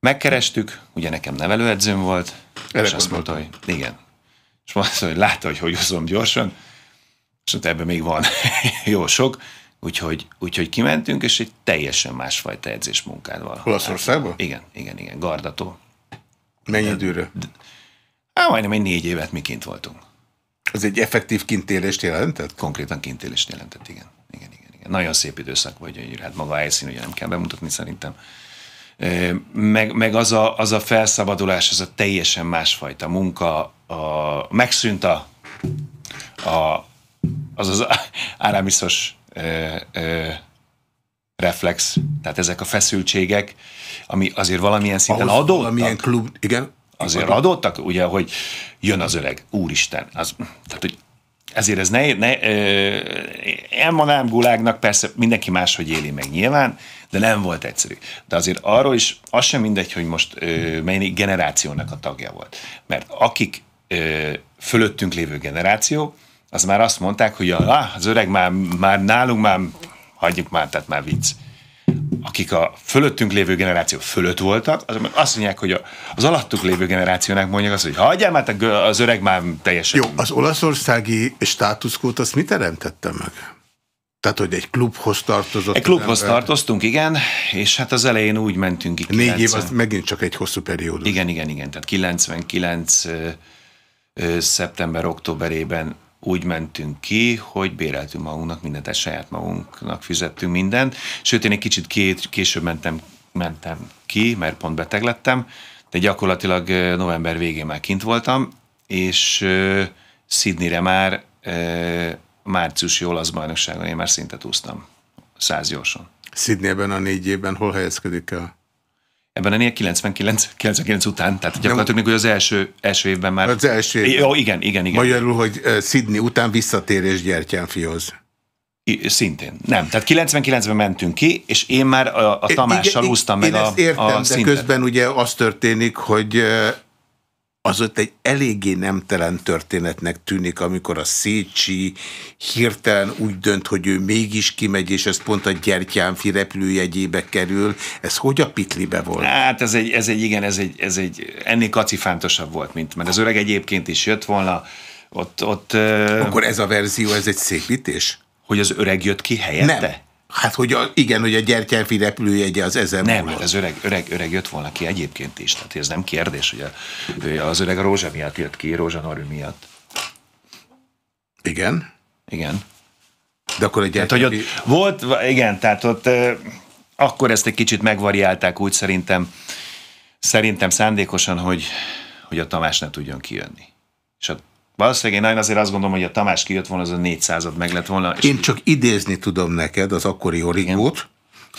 Megkerestük, ugye nekem nevelőedzőm volt, Elek és azt mondta, hogy igen. És mondta, hogy látta, hogy hogy hozom gyorsan, és mondta, ebben még van jó sok, úgyhogy, úgyhogy kimentünk, és egy teljesen másfajta van. Olaszországban? Hát, igen, igen, igen, Gardató. Mennyi időre? Á, majdnem egy négy évet mi kint voltunk. Az egy effektív kintélést jelentett? Konkrétan kintélést jelentett, igen. igen, igen, igen. Nagyon szép időszak vagy, hogy hát maga a helyszín, ugye nem kell bemutatni szerintem meg, meg az, a, az a felszabadulás, az a teljesen másfajta munka, a, megszűnt a, a, az az áramiszos reflex, tehát ezek a feszültségek, ami azért valamilyen szinten Ahhoz adottak. Valamilyen klub, igen. Azért adott. adottak, ugye, hogy jön az öreg, úristen. Az, tehát, hogy ezért ez ne, ne ö, gulágnak, persze mindenki máshogy éli meg nyilván, de nem volt egyszerű. De azért arról is, az sem mindegy, hogy most ö, melyik generációnak a tagja volt. Mert akik ö, fölöttünk lévő generáció, az már azt mondták, hogy ah, az öreg már, már nálunk már, hagyjuk már, tehát már vicc akik a fölöttünk lévő generáció fölött voltak, az, azt mondják, hogy az alattuk lévő generációnak mondják azt, hogy hagyjál már, az öreg már teljesen... Jó, az olaszországi státuszkót azt mi teremtette meg? Tehát, hogy egy klubhoz tartozott. Egy klubhoz ember. tartoztunk, igen, és hát az elején úgy mentünk ki. Négy év, az megint csak egy hosszú periódus. Igen, igen, igen, tehát 99 szeptember, októberében úgy mentünk ki, hogy béreltünk magunknak mindent, tehát saját magunknak fizettünk mindent. Sőt, én egy kicsit két, később mentem, mentem ki, mert pont beteg lettem, de gyakorlatilag november végén már kint voltam, és Sydneyre már márciusi olasz bajnokságon én már szintet úsztam. Száz gyorsan. Sydneyben a négy évben hol helyezkedik el? Ebben a 99, 99 után, tehát gyakorlatilag még hogy az első, első évben már... Az első évben. Jó, igen, igen, igen. Magyarul, hogy Sydney után visszatérés Gyertyánfihoz. I, szintén. Nem, tehát 99-ben mentünk ki, és én már a, a Tamással úsztam meg én a, értem, a szintet. de közben ugye az történik, hogy az ott egy eléggé nemtelen történetnek tűnik, amikor a Szécsi hirtelen úgy dönt, hogy ő mégis kimegy, és ez pont a Gyertyánfi repülőjegyébe kerül. Ez hogy a pitlibe volt? Hát ez egy, ez egy igen, ez egy, ez egy ennél kacifántosabb volt, mint mert az öreg egyébként is jött volna, ott, ott... Akkor ez a verzió, ez egy szépítés? Hogy az öreg jött ki helyette? Nem. Hát, hogy a, igen, hogy a gyertyánfi repülőjegye az ezen Nem, mert az öreg, öreg, öreg jött volna ki egyébként is. Tehát ez nem kérdés, hogy a, az öreg a rózsa miatt jött ki, rózsa Norvi miatt. Igen? Igen. De akkor a gyertyánfi... Tehát, hogy ott volt, igen, tehát ott akkor ezt egy kicsit megvariálták úgy szerintem, szerintem szándékosan, hogy, hogy a Tamás ne tudjon kijönni. És a Valószínűleg én azért azt gondolom, hogy a Tamás kijött volna, az a 400 meg lett volna. És én csak idézni tudom neked az akkori origót,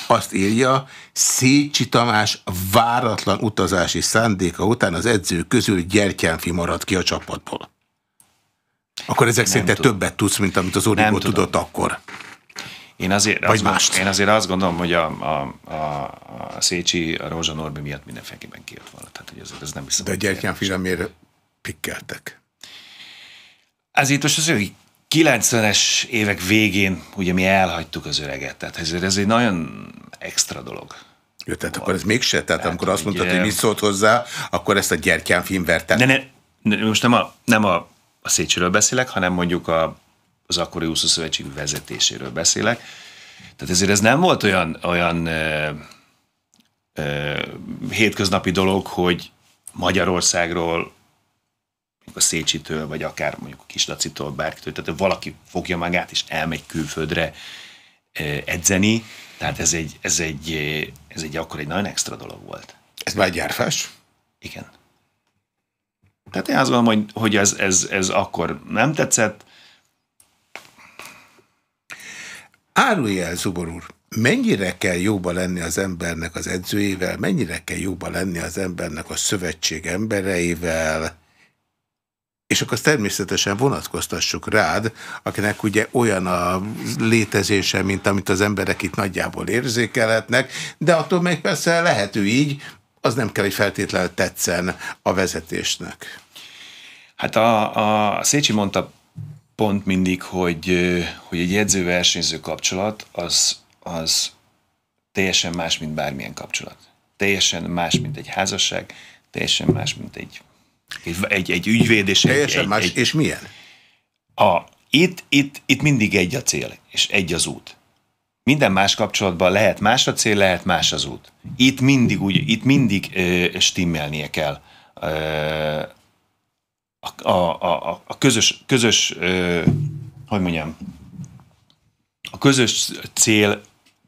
azt írja, Szécsi Tamás váratlan utazási szándéka után az edző közül Gyertyánfi maradt ki a csapatból. Akkor ezek nem szerint többet tudsz, mint amit az Origó tudott akkor. Én azért, Vagy azt, mást. én azért azt gondolom, hogy a, a, a, a Szécsi, a Rózsa Norbi miatt mindenféleképpen kijött volna. Tehát, hogy ez, ez nem De a Gyertyánfi miért pikkeltek? Ezért most az ő 90-es évek végén ugye mi elhagytuk az öreget, tehát ezért ez egy nagyon extra dolog. Jó, tehát akkor ez mégse? Tehát tehát amikor azt mondtad, ugye... hogy mit szólt hozzá, akkor ezt a gyertyán film vertem. ne, ne, most nem a, nem a, a Széchenyiről beszélek, hanem mondjuk a, az akkori úszó szövetség vezetéséről beszélek. Tehát ezért ez nem volt olyan, olyan ö, ö, hétköznapi dolog, hogy Magyarországról a Szécsitől, vagy akár mondjuk a Kislacitól, bárkitől, tehát valaki fogja magát és elmegy külföldre edzeni, tehát ez egy, ez egy, ez egy akkor egy nagyon extra dolog volt. Ez már gyárfás? Igen. Tehát én azt gondolom, hogy, hogy ez, ez, ez akkor nem tetszett. Árulj el, Zubor úr, mennyire kell jóba lenni az embernek az edzőjével, mennyire kell jóba lenni az embernek a szövetség embereivel, és akkor természetesen vonatkoztassuk rád, akinek ugye olyan a létezése, mint amit az emberek itt nagyjából érzékelhetnek, de attól még persze lehető így, az nem kell, hogy feltétlenül tetszen a vezetésnek. Hát a, a Szécsi mondta pont mindig, hogy, hogy egy edző-versenyző kapcsolat az, az teljesen más, mint bármilyen kapcsolat. Teljesen más, mint egy házasság, teljesen más, mint egy egy, egy ügyvéd és egy, Helyesen egy, más. Egy, és milyen? A, itt, itt, itt mindig egy a cél, és egy az út. Minden más kapcsolatban lehet más a cél, lehet más az út. Itt mindig, úgy, itt mindig ö, stimmelnie kell ö, a, a, a, a közös, közös ö, hogy mondjam, a közös cél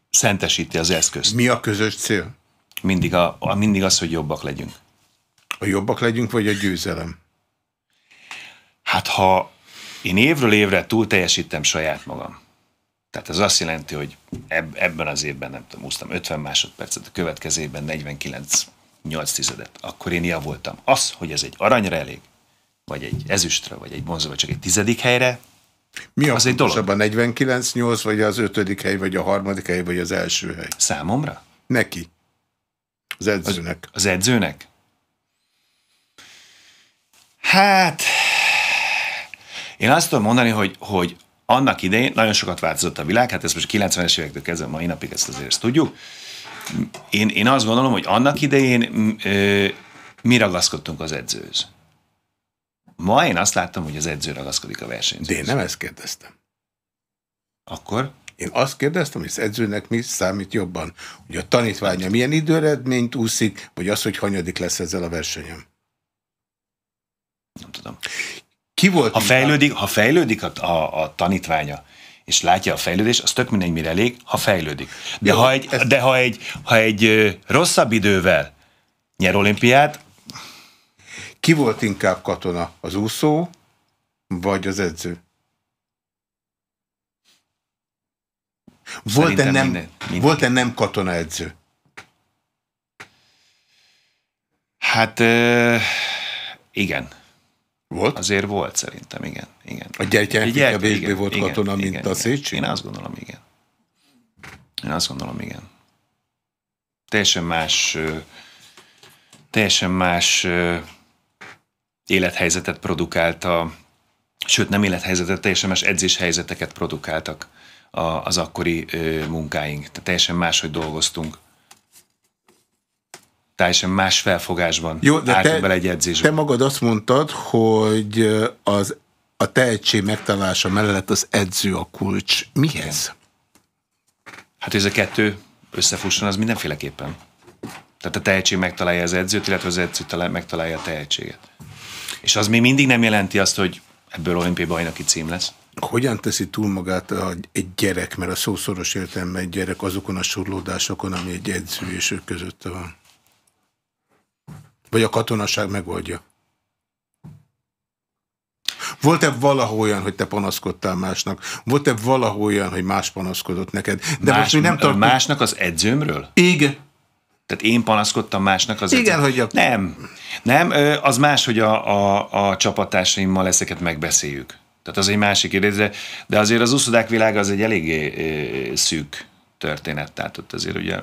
szentesíti az eszközt. Mi a közös cél? Mindig, a, a, mindig az, hogy jobbak legyünk. A jobbak legyünk, vagy a győzelem? Hát ha én évről évre túl teljesítem saját magam, tehát ez azt jelenti, hogy eb ebben az évben, nem tudom, úsztam 50 másodpercet, a következő évben 49 8 tizedet, akkor én javultam. Az, hogy ez egy aranyra elég, vagy egy ezüstre, vagy egy bonzó, vagy csak egy tizedik helyre, mi az egy dolog. a 49-8, vagy az ötödik hely, vagy a harmadik hely, vagy az első hely? Számomra? Neki. Az edzőnek. Az, az edzőnek? Hát, én azt tudom mondani, hogy, hogy annak idején nagyon sokat változott a világ, hát ezt most 90-es évektől kezdve mai napig ezt azért ezt tudjuk. Én, én azt gondolom, hogy annak idején ö, mi ragaszkodtunk az edzőhöz. Ma én azt láttam, hogy az edző ragaszkodik a versenyzőhöz. De én nem ezt kérdeztem. Akkor? Én azt kérdeztem, hogy az edzőnek mi számít jobban, hogy a tanítványa milyen időeredményt úszik, vagy az, hogy hanyadik lesz ezzel a versenyem nem tudom. Ki volt? Ha fejlődik, ha fejlődik a, a, a tanítványa, és látja a fejlődést, az tök mindegy, mire elég, ha fejlődik. De, Jó, ha, egy, ezt... de ha, egy, ha egy rosszabb idővel nyer olimpiát... Ki volt inkább katona? Az úszó, vagy az edző? Volt-e nem, Volt -e nem katona edző? Hát... Euh, igen. Volt? Azért volt szerintem, igen. igen. A gyertyák kevésbé volt igen, katona, igen, mint igen, a Széchenyi? Én azt gondolom, igen. Én azt gondolom, igen. Teljesen más, teljesen más élethelyzetet produkálta, sőt nem élethelyzetet, teljesen más edzéshelyzeteket produkáltak az akkori munkáink. Tehát teljesen máshogy dolgoztunk teljesen más felfogásban Jó, de álltunk te, bele egy edzésben. Te magad azt mondtad, hogy az, a tehetség megtalálása mellett az edző a kulcs. Mi ez? Hát ez a kettő összefusson, az mindenféleképpen. Tehát a tehetség megtalálja az edzőt, illetve az edző megtalálja a tehetséget. És az még mindig nem jelenti azt, hogy ebből olimpiai bajnoki cím lesz. Hogyan teszi túl magát a, egy gyerek, mert a szószoros értelme egy gyerek azokon a sorlódásokon, ami egy edző és ők között van? Vagy a katonaság megoldja? Volt-e valahol olyan, hogy te panaszkodtál másnak? Volt-e valahol olyan, hogy más panaszkodott neked? De más, most mi nem tartunk... Másnak az edzőmről? Igen. Tehát én panaszkodtam másnak az Igen, edzőmről. hogy a... Nem. Nem, az más, hogy a, a, a csapattársaimmal ezeket megbeszéljük. Tehát az egy másik kérdés, de, de azért az úszodák világa az egy eléggé szűk történet. Tehát ott azért ugye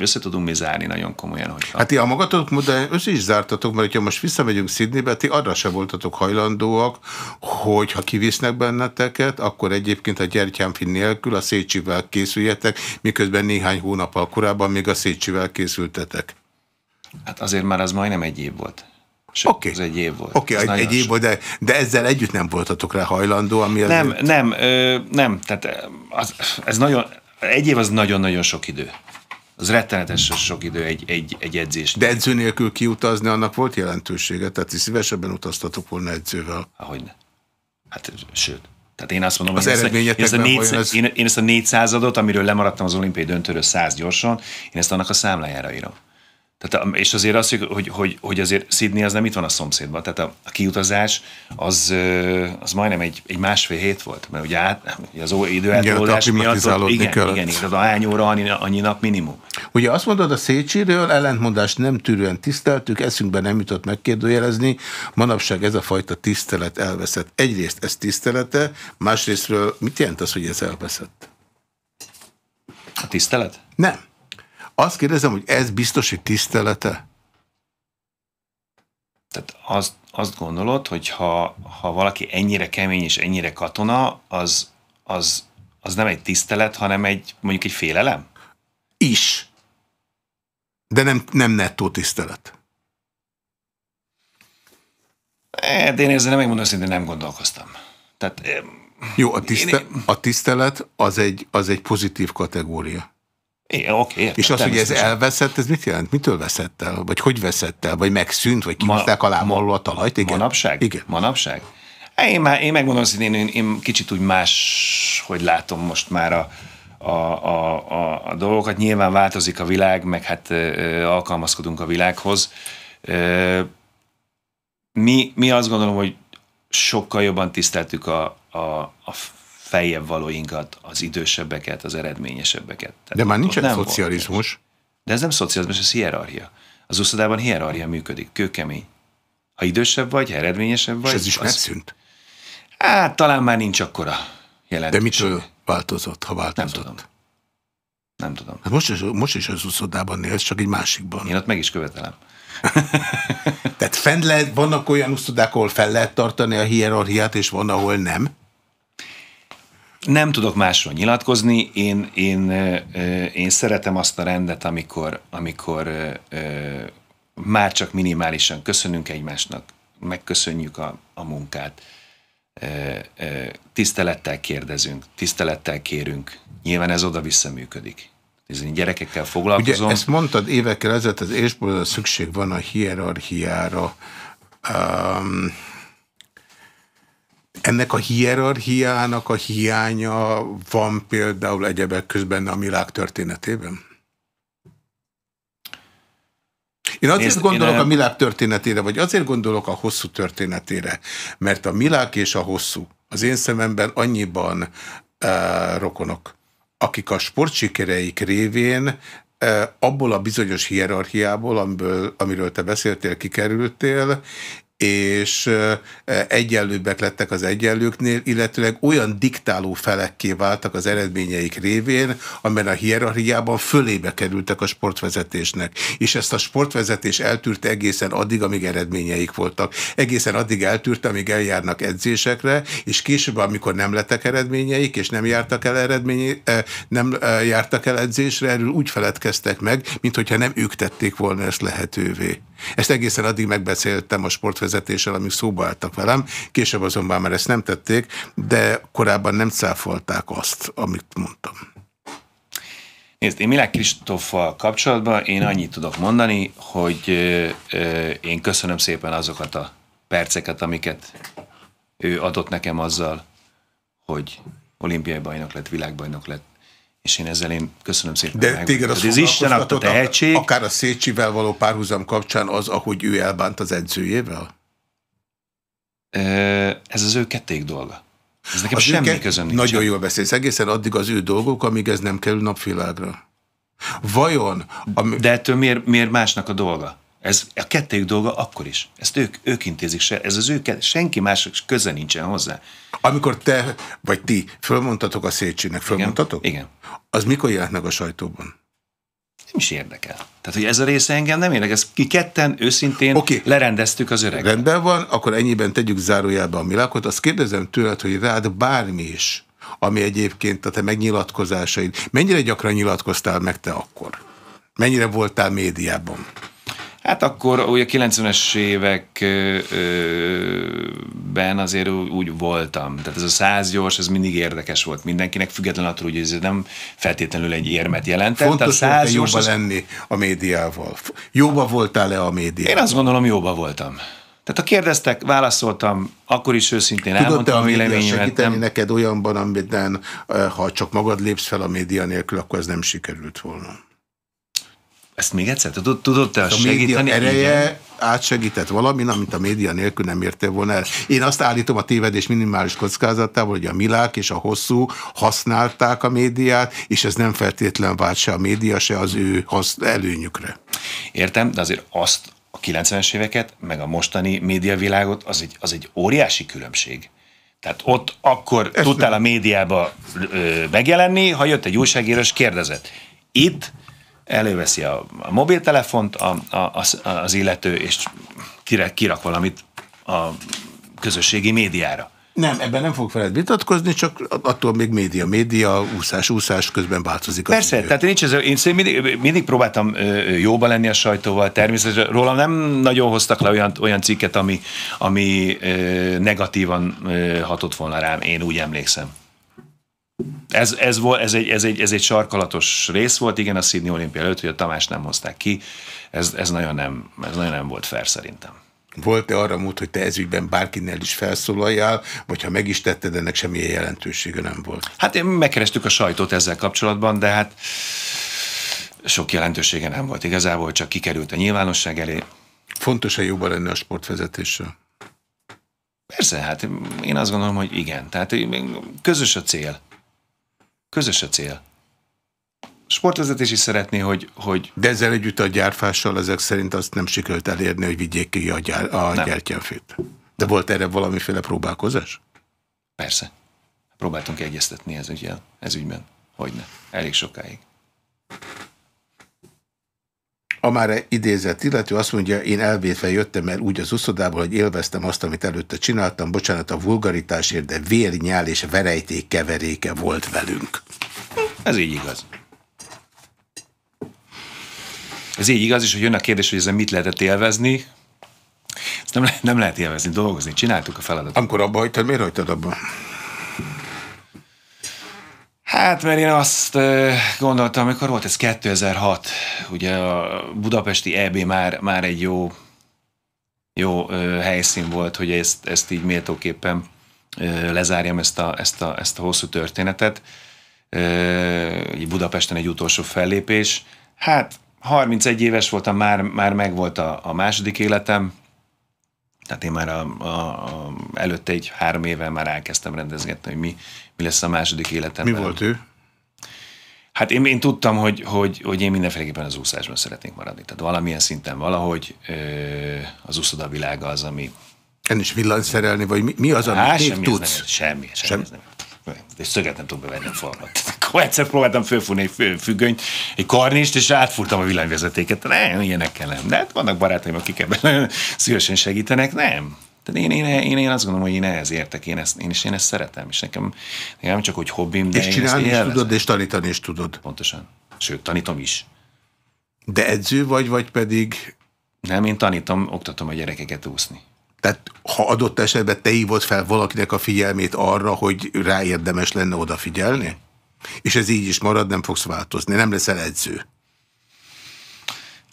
össze tudunk mi zárni nagyon komolyan. Hogyha... Hát ti a magatok de össze is zártatok, mert ha most visszamegyünk Sydneybe, ti arra se voltatok hajlandóak, hogy ha kivisznek benneteket, akkor egyébként a gyertyámfin nélkül a Szécsivel készüljetek, miközben néhány hónap korábban még a Szécsivel készültetek. Hát azért már az majdnem egy év volt. Oké, okay. ez egy év volt. Oké, okay, egy, egy év volt, de, de ezzel együtt nem voltatok rá hajlandó, ami Nem, azért... nem, ö, nem, tehát az, ez nagyon, egy év az nagyon-nagyon sok idő az rettenetesen sok idő egy, egy, egy edzés. De edző nélkül kiutazni, annak volt jelentősége? Tehát ti szívesebben utaztatok volna edzővel? Hogyne. Hát sőt. Tehát én azt mondom, az hogy ezt, én, ezt a négy, ez... én, én ezt a négyszázadot, amiről lemaradtam az olimpiai döntőről száz gyorsan, én ezt annak a számlájára írom. Tehát, um, és azért azt, hogy, hogy, hogy hogy azért Sydney az nem itt van a szomszédban, tehát a, a kiutazás az, az majdnem egy, egy másfél hét volt, mert ugye át, ugye az időeltolódás miatt ott, igen, kellett. igen, igen, tehát hány óra, annyi, annyi nap minimum. Ugye azt mondod a Szécsiről, ellentmondást nem tűrően tiszteltük, eszünkbe nem jutott megkérdőjelezni, manapság ez a fajta tisztelet elveszett. Egyrészt ez tisztelete, másrésztről mit jelent az, hogy ez elveszett? A tisztelet? Nem. Azt kérdezem, hogy ez biztos, hogy tisztelete? Tehát azt, azt gondolod, hogy ha, ha valaki ennyire kemény és ennyire katona, az, az, az nem egy tisztelet, hanem egy mondjuk egy félelem? Is. De nem, nem nettó tisztelet. É, de hát én ezzel nem megmondom, hogy nem gondolkoztam. Tehát, Jó, a, tiszte, én, a tisztelet az egy, az egy pozitív kategória. Igen, oké, értem, És az, hogy ez elveszett, ez mit jelent? Mitől veszett el? Vagy hogy veszett el? Vagy megszűnt? Vagy kihozták alá ma, a talajt? Igen. Manapság? Igen. Manapság? Én, már, én megmondom, hogy én, én, én kicsit úgy más, hogy látom most már a, a, a, a, a dolgokat. Nyilván változik a világ, meg hát ö, alkalmazkodunk a világhoz. Ö, mi, mi azt gondolom, hogy sokkal jobban tiszteltük a, a, a feljebb valóinkat, az idősebbeket, az eredményesebbeket. Tehát De már nincsen nem szocializmus. Volt. De ez nem szocializmus, ez hierarchia. Az úszodában hierarchia működik, kőkemény. Ha idősebb vagy, ha eredményesebb vagy... És ez is az... megszűnt? Hát talán már nincs akkora jelentőség. De mitől változott, ha változott? Nem tudom. Nem tudom. Hát most, is, most is az úszodában ez csak egy másikban. Én ott meg is követelem. Tehát fenn lehet, vannak olyan úszodák, ahol fel lehet tartani a hierarchiát, és van, ahol nem? Nem tudok másról nyilatkozni, én, én, én szeretem azt a rendet, amikor, amikor már csak minimálisan köszönünk egymásnak, megköszönjük a, a munkát, tisztelettel kérdezünk, tisztelettel kérünk. Nyilván ez oda-vissza működik. Ez én gyerekekkel foglalkozom. Ugye ezt mondtad évekkel ezelőtt az élsporban, szükség van a hierarchiára. Um, ennek a hierarchiának a hiánya van például egyebek közben a világ történetében? Én azért Nézd, gondolok én... a Milák történetére, vagy azért gondolok a hosszú történetére, mert a Milák és a hosszú az én szememben annyiban uh, rokonok, akik a sportsikereik révén eh, abból a bizonyos hierarchiából, amiből, amiről te beszéltél, kikerültél, és e, egyenlőbbek lettek az egyenlőknél, illetőleg olyan diktáló felekké váltak az eredményeik révén, amely a hierarchiában fölébe kerültek a sportvezetésnek. És ezt a sportvezetés eltűrt egészen addig, amíg eredményeik voltak. Egészen addig eltűrt, amíg eljárnak edzésekre, és később, amikor nem lettek eredményeik, és nem jártak el, eredmény, e, nem e, jártak el edzésre, erről úgy feledkeztek meg, mintha nem ők tették volna ezt lehetővé. Ezt egészen addig megbeszéltem a sportvezetéssel, amíg szóba álltak velem, később azonban már ezt nem tették, de korábban nem cáfolták azt, amit mondtam. Nézd, én Milák Kristoffal kapcsolatban én annyit tudok mondani, hogy ö, ö, én köszönöm szépen azokat a perceket, amiket ő adott nekem azzal, hogy olimpiai bajnok lett, világbajnok lett, és én ezzel én köszönöm szépen. De meg, téged az, az Isten adta tehetség. Akár a Szécsivel való párhuzam kapcsán az, ahogy ő elbánt az edzőjével? Ez az ő kették dolga. Ez nekem az semmi közön nincs. Nagyon jól beszélsz. Egészen addig az ő dolgok, amíg ez nem kerül napvilágra. Vajon... Ami... De ettől miért, miért másnak a dolga? Ez a kettőjük dolga akkor is. Ezt ők, ők intézik, se, ez az ők, senki más köze nincsen hozzá. Amikor te, vagy ti fölmondtatok a szétségnek, fölmondtatok? Igen. Igen. Az mikor jelent meg a sajtóban? nem is érdekel. Tehát, hogy ez a része engem nem érdekel. Ezt ki ketten őszintén okay. lerendeztük az öreget. Rendben van, akkor ennyiben tegyük zárójelbe a Milákot. Azt kérdezem tőled, hogy rád bármi is, ami egyébként a te megnyilatkozásaid. Mennyire gyakran nyilatkoztál meg te akkor? Mennyire voltál médiában? Hát akkor ugye 90-es években azért úgy voltam. Tehát ez a száz gyors, ez mindig érdekes volt mindenkinek, függetlenül attól, hogy ez nem feltétlenül egy érmet jelentett. Fontos Tehát a volt jobban az... lenni a médiával. Jóba voltál-e a médiával? Én azt gondolom, jóba voltam. Tehát ha kérdeztek, válaszoltam, akkor is őszintén Tudod elmondtam a véleményemet. segíteni neked olyanban, amiben ha csak magad lépsz fel a média nélkül, akkor ez nem sikerült volna. Ezt még egyszer? Tudod, tudod te a segíteni? A ereje Igen. átsegített valamin, amit a média nélkül nem érte volna el. Én azt állítom a tévedés minimális kockázatával, hogy a Milák és a Hosszú használták a médiát, és ez nem feltétlen vált se a média, se az ő előnyükre. Értem, de azért azt a 90-es éveket, meg a mostani médiavilágot, az egy, az egy óriási különbség. Tehát ott akkor Ezt tudtál nem. a médiába ö, megjelenni, ha jött egy újságíró, és kérdezett. Itt előveszi a, a mobiltelefont a, a, az illető, és kirak, kirak valamit a közösségi médiára. Nem, ebben nem fog feled vitatkozni, csak attól még média, média, úszás, úszás, közben változik. Persze, idő. tehát nincs ez, én mindig, mindig próbáltam jóba lenni a sajtóval, természetesen rólam nem nagyon hoztak le olyan, olyan cikket, ami, ami negatívan hatott volna rám, én úgy emlékszem. Ez, ez, volt, ez, egy, ez, egy, ez egy sarkalatos rész volt, igen, a Sydney olimpia előtt, hogy a Tamás nem hozták ki, ez, ez, nagyon, nem, ez nagyon nem volt fel szerintem. Volt-e arra mód, hogy te ezügyben bárkinél is felszólaljál, vagy ha meg is tetted, ennek semmilyen jelentősége nem volt? Hát én megkerestük a sajtót ezzel kapcsolatban, de hát sok jelentősége nem volt igazából, csak kikerült a nyilvánosság elé. Fontos-e jobban lenni a sportvezetésről? Persze, hát én azt gondolom, hogy igen. Tehát közös a cél. Közös a cél. Sportvezetés is szeretné, hogy, hogy... De ezzel együtt a gyárfással ezek szerint azt nem sikerült elérni, hogy vigyék ki a, gyár, a nem. De volt erre valamiféle próbálkozás? Persze. Próbáltunk egyeztetni ez ügyben. Ez ügyben. Hogyne. Elég sokáig. A már idézett illető azt mondja, én elvétve jöttem el úgy az uszodából, hogy élveztem azt, amit előtte csináltam, bocsánat a vulgaritásért, de vérnyál és verejték keveréke volt velünk. Ez így igaz. Ez így igaz, és hogy jön a kérdés, hogy ezen mit lehetett élvezni, nem, le nem lehet élvezni, dolgozni. Csináltuk a feladatot. Amikor abba hagytad, miért hagytad abba? Hát, mert én azt gondoltam, amikor volt ez 2006, ugye a budapesti EB már, már egy jó, jó helyszín volt, hogy ezt, ezt így méltóképpen lezárjam ezt a, ezt a, ezt a hosszú történetet. Budapesten egy utolsó fellépés. Hát 31 éves voltam, már, már megvolt a, a második életem, tehát én már a, a, a, előtte egy három éve már elkezdtem rendezgetni, hogy mi, mi lesz a második életemben. Mi volt ő? Hát én, én tudtam, hogy, hogy, hogy én mindenféleképpen az úszásban szeretnék maradni. Tehát valamilyen szinten valahogy ö, az úszoda világa az, ami... En is villanyszerelni, vagy mi, mi az, amit még semmi tudsz? Nem, semmi, semmi. semmi. nem és szöget nem tudok bevenni a falmat. Akkor egyszer próbáltam fölfúrni egy függönyt, egy karnist, és átfúrtam a villanyvezetéket. Nem, ilyenekkel nem. De hát vannak barátaim, akik ebben szívesen segítenek, nem. Tehát én, én, én, én azt gondolom, hogy én ehhez értek, én ezt, én is én ezt szeretem, és nekem nem csak, hogy hobbim, de És én csinálni én is tudod, és tanítani is tudod. Pontosan. Sőt, tanítom is. De edző vagy, vagy pedig... Nem, én tanítom, oktatom a gyerekeket úszni. Tehát ha adott esetben te hívod fel valakinek a figyelmét arra, hogy rá érdemes lenne odafigyelni? És ez így is marad, nem fogsz változni, nem leszel edző.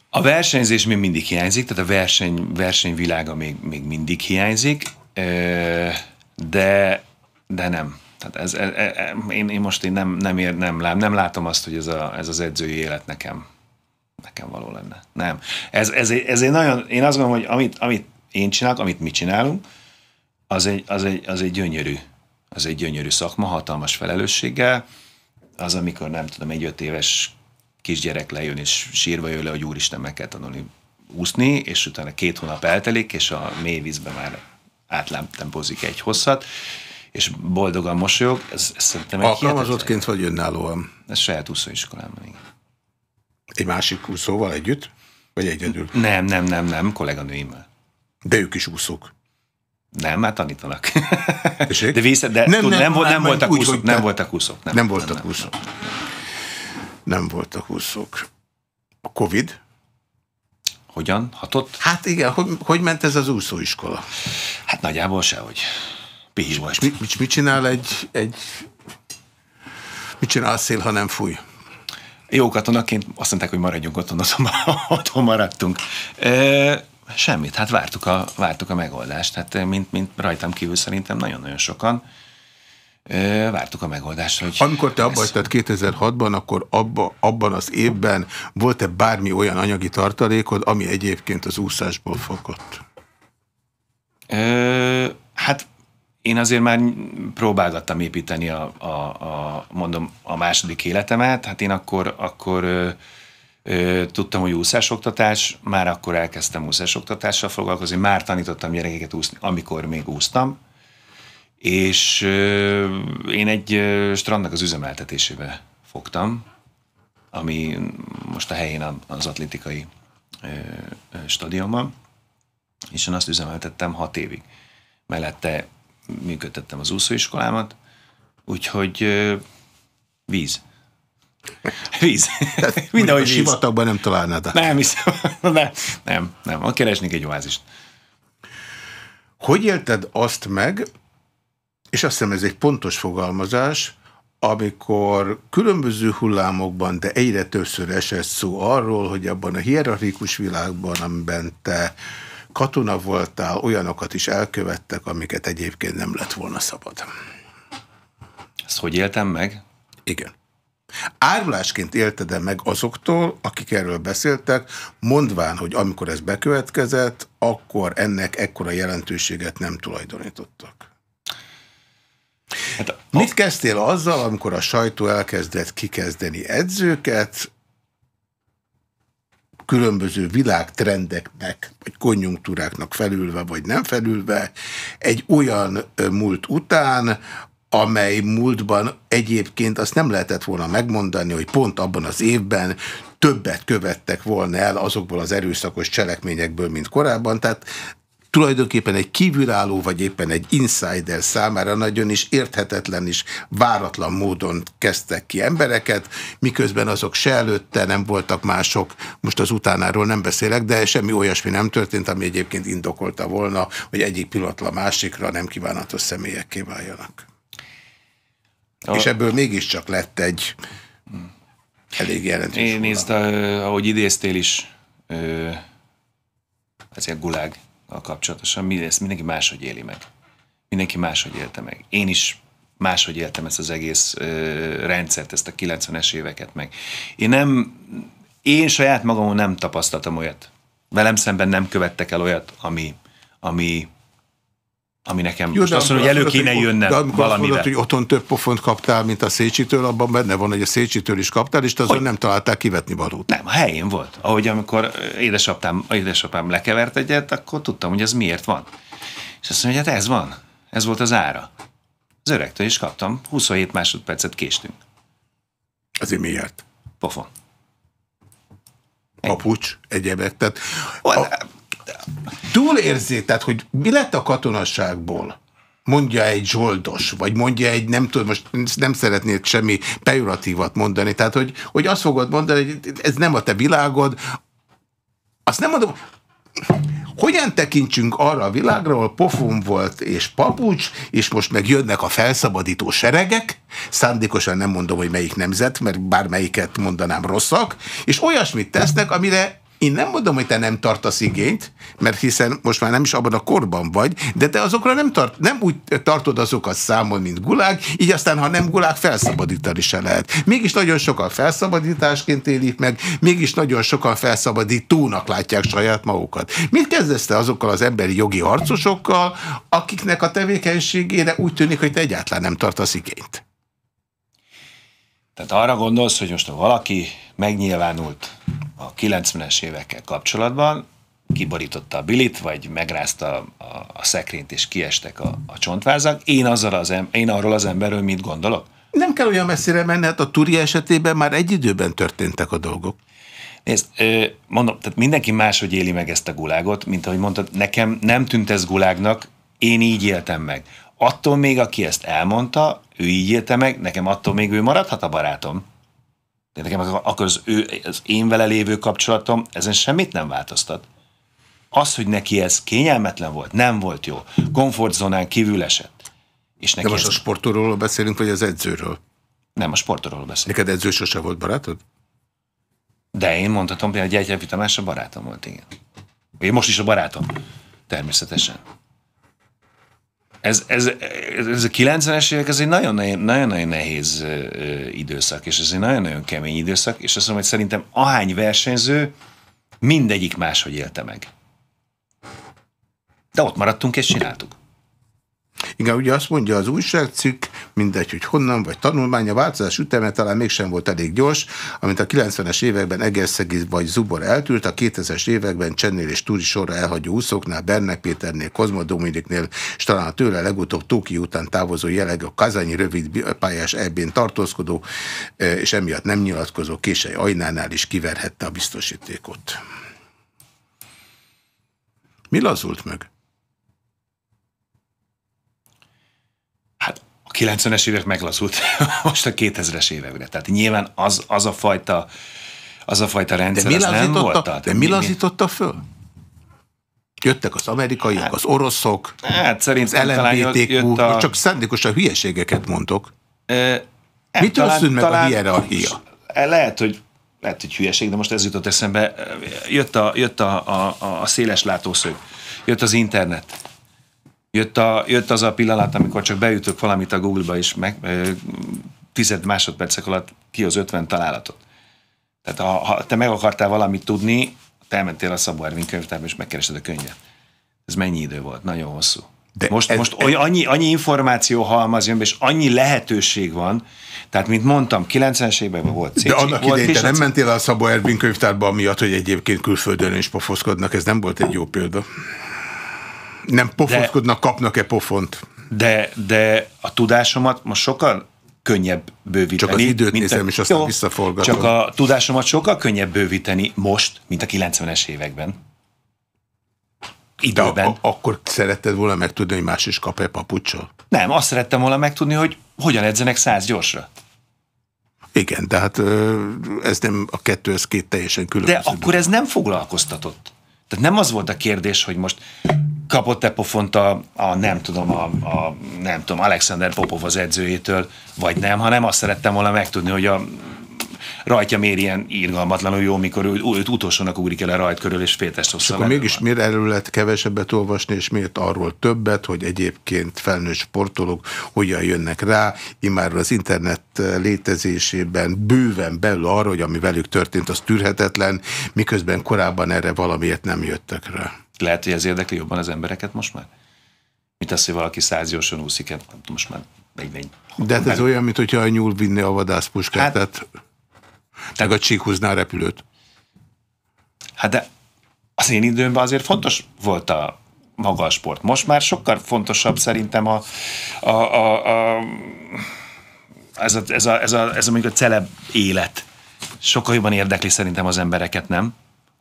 A versenyzés még mindig hiányzik, tehát a verseny, versenyvilága még, még mindig hiányzik, de, de nem. Tehát ez, e, e, e, én, én most én nem, nem, ér, nem, lát nem látom azt, hogy ez, a, ez az edzői élet nekem, nekem való lenne. Nem. Ez, ez, ez egy nagyon, én azt gondolom, hogy amit, amit én csinálok, amit mi csinálunk, az egy, az egy, az egy gyönyörű, az egy gyönyörű szakma, hatalmas felelősséggel, az, amikor nem tudom, egy öt éves kisgyerek lejön és sírva jön le, hogy úristen meg kell tanulni úszni, és utána két hónap eltelik, és a mély vízbe már átlámpozik egy hosszat, és boldogan mosolyog. Ez, ez szerintem egy Alkalmazottként vagy önállóan? Ez saját úszóiskolában, igen. Egy másik úszóval együtt? Vagy egyedül? Nem, nem, nem, nem, kolléganőimmel. De ők is úszók. Nem, már tanítanak. De, vissza, de nem, tud, nem, nem, nem, voltak úgy, úszok, nem voltak úszók. Nem, nem voltak nem, úszók. Nem, nem. nem voltak úszók. A Covid? Hogyan hatott? Hát igen, hogy, hogy ment ez az úszóiskola? Hát nagyjából sehogy. Pézsba is. Mi, mit, mit csinál egy, egy... Mit csinál a szél, ha nem fúj? Jó katonaként azt mondták, hogy maradjunk otthon, azonban otthon maradtunk. E Semmit, hát vártuk a, vártuk a megoldást, hát mint, mint rajtam kívül szerintem nagyon-nagyon sokan vártuk a megoldást. Hogy Amikor te abba tehát 2006-ban, akkor abba, abban az évben volt-e bármi olyan anyagi tartalékod, ami egyébként az úszásból fogott? Ö, hát én azért már próbálgattam építeni a, a, a, mondom, a második életemet, hát én akkor, akkor tudtam, hogy úszásoktatás, már akkor elkezdtem úszásoktatással foglalkozni, már tanítottam gyerekeket úszni, amikor még úsztam, és én egy strandnak az üzemeltetésébe fogtam, ami most a helyén az atlétikai stadionban, és én azt üzemeltettem hat évig. Mellette működtettem az úszóiskolámat, úgyhogy víz. Víz. Mindenhogy víz. Sivatagban nem találnád. Nem hiszem. Nem, nem, nem. keresnék egy oázist. Hogy élted azt meg, és azt hiszem ez egy pontos fogalmazás, amikor különböző hullámokban, de egyre többször esett szó arról, hogy abban a hierarchikus világban, amiben te katona voltál, olyanokat is elkövettek, amiket egyébként nem lett volna szabad. Ezt hogy éltem meg? Igen. Árulásként élted-e meg azoktól, akik erről beszéltek, mondván, hogy amikor ez bekövetkezett, akkor ennek ekkora jelentőséget nem tulajdonítottak? Hát, a... Mit kezdtél azzal, amikor a sajtó elkezdett kikezdeni edzőket, különböző világtrendeknek, vagy konjunktúráknak felülve, vagy nem felülve, egy olyan múlt után, amely múltban egyébként azt nem lehetett volna megmondani, hogy pont abban az évben többet követtek volna el azokból az erőszakos cselekményekből, mint korábban. Tehát tulajdonképpen egy kívülálló, vagy éppen egy insider számára nagyon is érthetetlen és váratlan módon kezdtek ki embereket, miközben azok se előtte nem voltak mások, most az utánáról nem beszélek, de semmi olyasmi nem történt, ami egyébként indokolta volna, hogy egyik pillanatra másikra nem kívánatos személyek váljanak. A... És ebből mégiscsak lett egy hm, elég jelentős. Én nézd, ahogy idéztél is, ezért gulág a kapcsolatosan, mindezt mindenki máshogy éli meg. Mindenki máshogy élte meg. Én is máshogy éltem ezt az egész ö, rendszert, ezt a 90-es éveket meg. Én nem, én saját magamon nem tapasztaltam olyat. Velem szemben nem követtek el olyat, ami, ami ami nekem Jó, most azt mondom, hogy elő kéne jönne valamivel. azt mondod, hogy otthon több pofont kaptál, mint a Szécsitől, abban benne van, hogy a Szécsitől is kaptál, és azon nem találták kivetni valót. Nem, a helyén volt. Ahogy amikor eh, édesapám, édesapám lekevert egyet, akkor tudtam, hogy ez miért van. És azt mondja, hogy hát ez van. Ez volt az ára. Az öregtől is kaptam. 27 másodpercet késtünk. Azért miért? Pofon. Papucs, egyebek. Tehát, a, túlérzi, tehát hogy mi lett a katonaságból? mondja egy zsoldos, vagy mondja egy, nem tudom, most nem szeretnéd semmi pejoratívat mondani, tehát hogy, hogy azt fogod mondani, hogy ez nem a te világod, azt nem mondom, hogyan tekintsünk arra a világra, ahol pofum volt és papucs, és most meg jönnek a felszabadító seregek, szándékosan nem mondom, hogy melyik nemzet, mert bármelyiket mondanám rosszak, és olyasmit tesznek, amire én nem mondom, hogy te nem tartasz igényt, mert hiszen most már nem is abban a korban vagy, de te azokra nem, tart, nem úgy tartod azokat számon, mint gulág, így aztán, ha nem gulág, felszabadítani se lehet. Mégis nagyon sokan felszabadításként élik meg, mégis nagyon sokan felszabadítónak látják saját magukat. Mit kezdesz te azokkal az emberi jogi harcosokkal, akiknek a tevékenységére úgy tűnik, hogy te egyáltalán nem tartasz igényt? Tehát arra gondolsz, hogy most ha valaki megnyilvánult a 90-es évekkel kapcsolatban, kiborította a bilit, vagy megrázta a, a szekrényt, és kiestek a, a csontvázak. Én, azzal az em, én arról az emberről mit gondolok? Nem kell olyan messzire menni, hát a Turi esetében már egy időben történtek a dolgok. Nézd, mondom, tehát mindenki máshogy éli meg ezt a gulágot, mint ahogy mondtad, nekem nem tűnt ez gulágnak, én így éltem meg. Attól még, aki ezt elmondta, ő így élte meg, nekem attól még ő maradhat a barátom. De nekem akkor az, ő, az én vele lévő kapcsolatom ezen semmit nem változtat. Az, hogy neki ez kényelmetlen volt, nem volt jó, komfortzónán kívül esett. És neki De most ez... a sportról beszélünk, vagy az edzőről? Nem, a sportról beszélünk. Neked edző sose volt barátod? De én mondhatom, hogy egy Tamás a barátom volt, igen. Én most is a barátom, természetesen ez, ez, ez a 90-es évek, ez egy nagyon-nagyon nehéz, nehéz időszak, és ez egy nagyon-nagyon kemény időszak, és azt mondom, hogy szerintem ahány versenyző, mindegyik máshogy élte meg. De ott maradtunk és csináltuk. Igen, ugye azt mondja az újságcikk, mindegy, hogy honnan, vagy tanulmánya, változás üteme talán mégsem volt elég gyors, amint a 90-es években Egerszegi vagy Zubor eltűlt, a 2000-es években Csennél és Túri sorra elhagyó úszóknál, Berne Péternél, Kozma Dominiknél, és talán a tőle legutóbb Tóki után távozó jeleg a kazányi rövid pályás ebbén tartózkodó, eh, és emiatt nem nyilatkozó késői Ajnánál is kiverhette a biztosítékot. Mi lazult meg? 90-es évek meglazult, most a 2000-es évekre. Tehát nyilván az, az a fajta az a fajta rendszer, de mi nem volt. Tehát, de mi, mi lazította föl? Jöttek az amerikaiak, hát, az oroszok, hát szerint az LMBTQ, a... csak szándékosan hülyeségeket mondtok. E, Mit talán, meg talán, a hierarchia? E, lehet, hogy lehet, hogy hülyeség, de most ez jutott eszembe. Jött a, jött a, a, a széles látószög, jött az internet, jött, a, jött az a pillanat, amikor csak beütök valamit a Google-ba, és meg, ö, tized másodpercek alatt ki az 50 találatot. Tehát ha, ha te meg akartál valamit tudni, te elmentél a Szabó Ervin könyvtárba, és megkerested a könyvet. Ez mennyi idő volt? Nagyon hosszú. De most ez, most ez, annyi, annyi információ halmaz jön, és annyi lehetőség van, tehát, mint mondtam, 90-es években volt Cécsi, De annak volt idején te nem mentél a Szabó Ervin könyvtárba, amiatt, hogy egyébként külföldön is pofoszkodnak, ez nem volt egy jó példa. Nem pofoszkodnak, kapnak-e pofont? De, de a tudásomat most sokkal könnyebb bővíteni. Csak az időt mint nézem, a, és aztán visszaforgatom. Csak a tudásomat sokkal könnyebb bővíteni most, mint a 90-es években. Időben. De a, a, akkor szeretted volna megtudni, hogy más is kap-e papucsot? Nem, azt szerettem volna megtudni, hogy hogyan edzenek száz gyorsra. Igen, de hát ez nem a kettő, ez két teljesen különböző. De akkor ez nem foglalkoztatott. Tehát nem az volt a kérdés, hogy most kapott-e pofont a, a nem tudom, a, a, nem tudom, Alexander Popov az edzőjétől, vagy nem, hanem azt szerettem volna megtudni, hogy a rajtja miért ilyen írgalmatlanul jó, mikor ő, őt utolsónak ugrik el a rajt körül, és féltest hosszú. Akkor mégis van. miért erről lehet kevesebbet olvasni, és miért arról többet, hogy egyébként felnőtt sportolók hogyan jönnek rá, immár az internet létezésében bőven belül arra, hogy ami velük történt, az tűrhetetlen, miközben korábban erre valamiért nem jöttek rá. Lehet, hogy ez érdekli jobban az embereket most már? Mint az, hogy valaki száziosan úszik, hát nem tudom, most már megy. De hát ez hát- olyan, mint hogyha a nyúl vinné a vadászpuskát, hát, tehát meg a csík húzná a repülőt. Hát de az én időmben azért fontos volt a maga a sport. Most már sokkal fontosabb szerintem a, a, a, a ez, a, ez, a, ez, a, ez a mondjuk a celeb élet. Sokkal jobban érdekli szerintem az embereket, nem?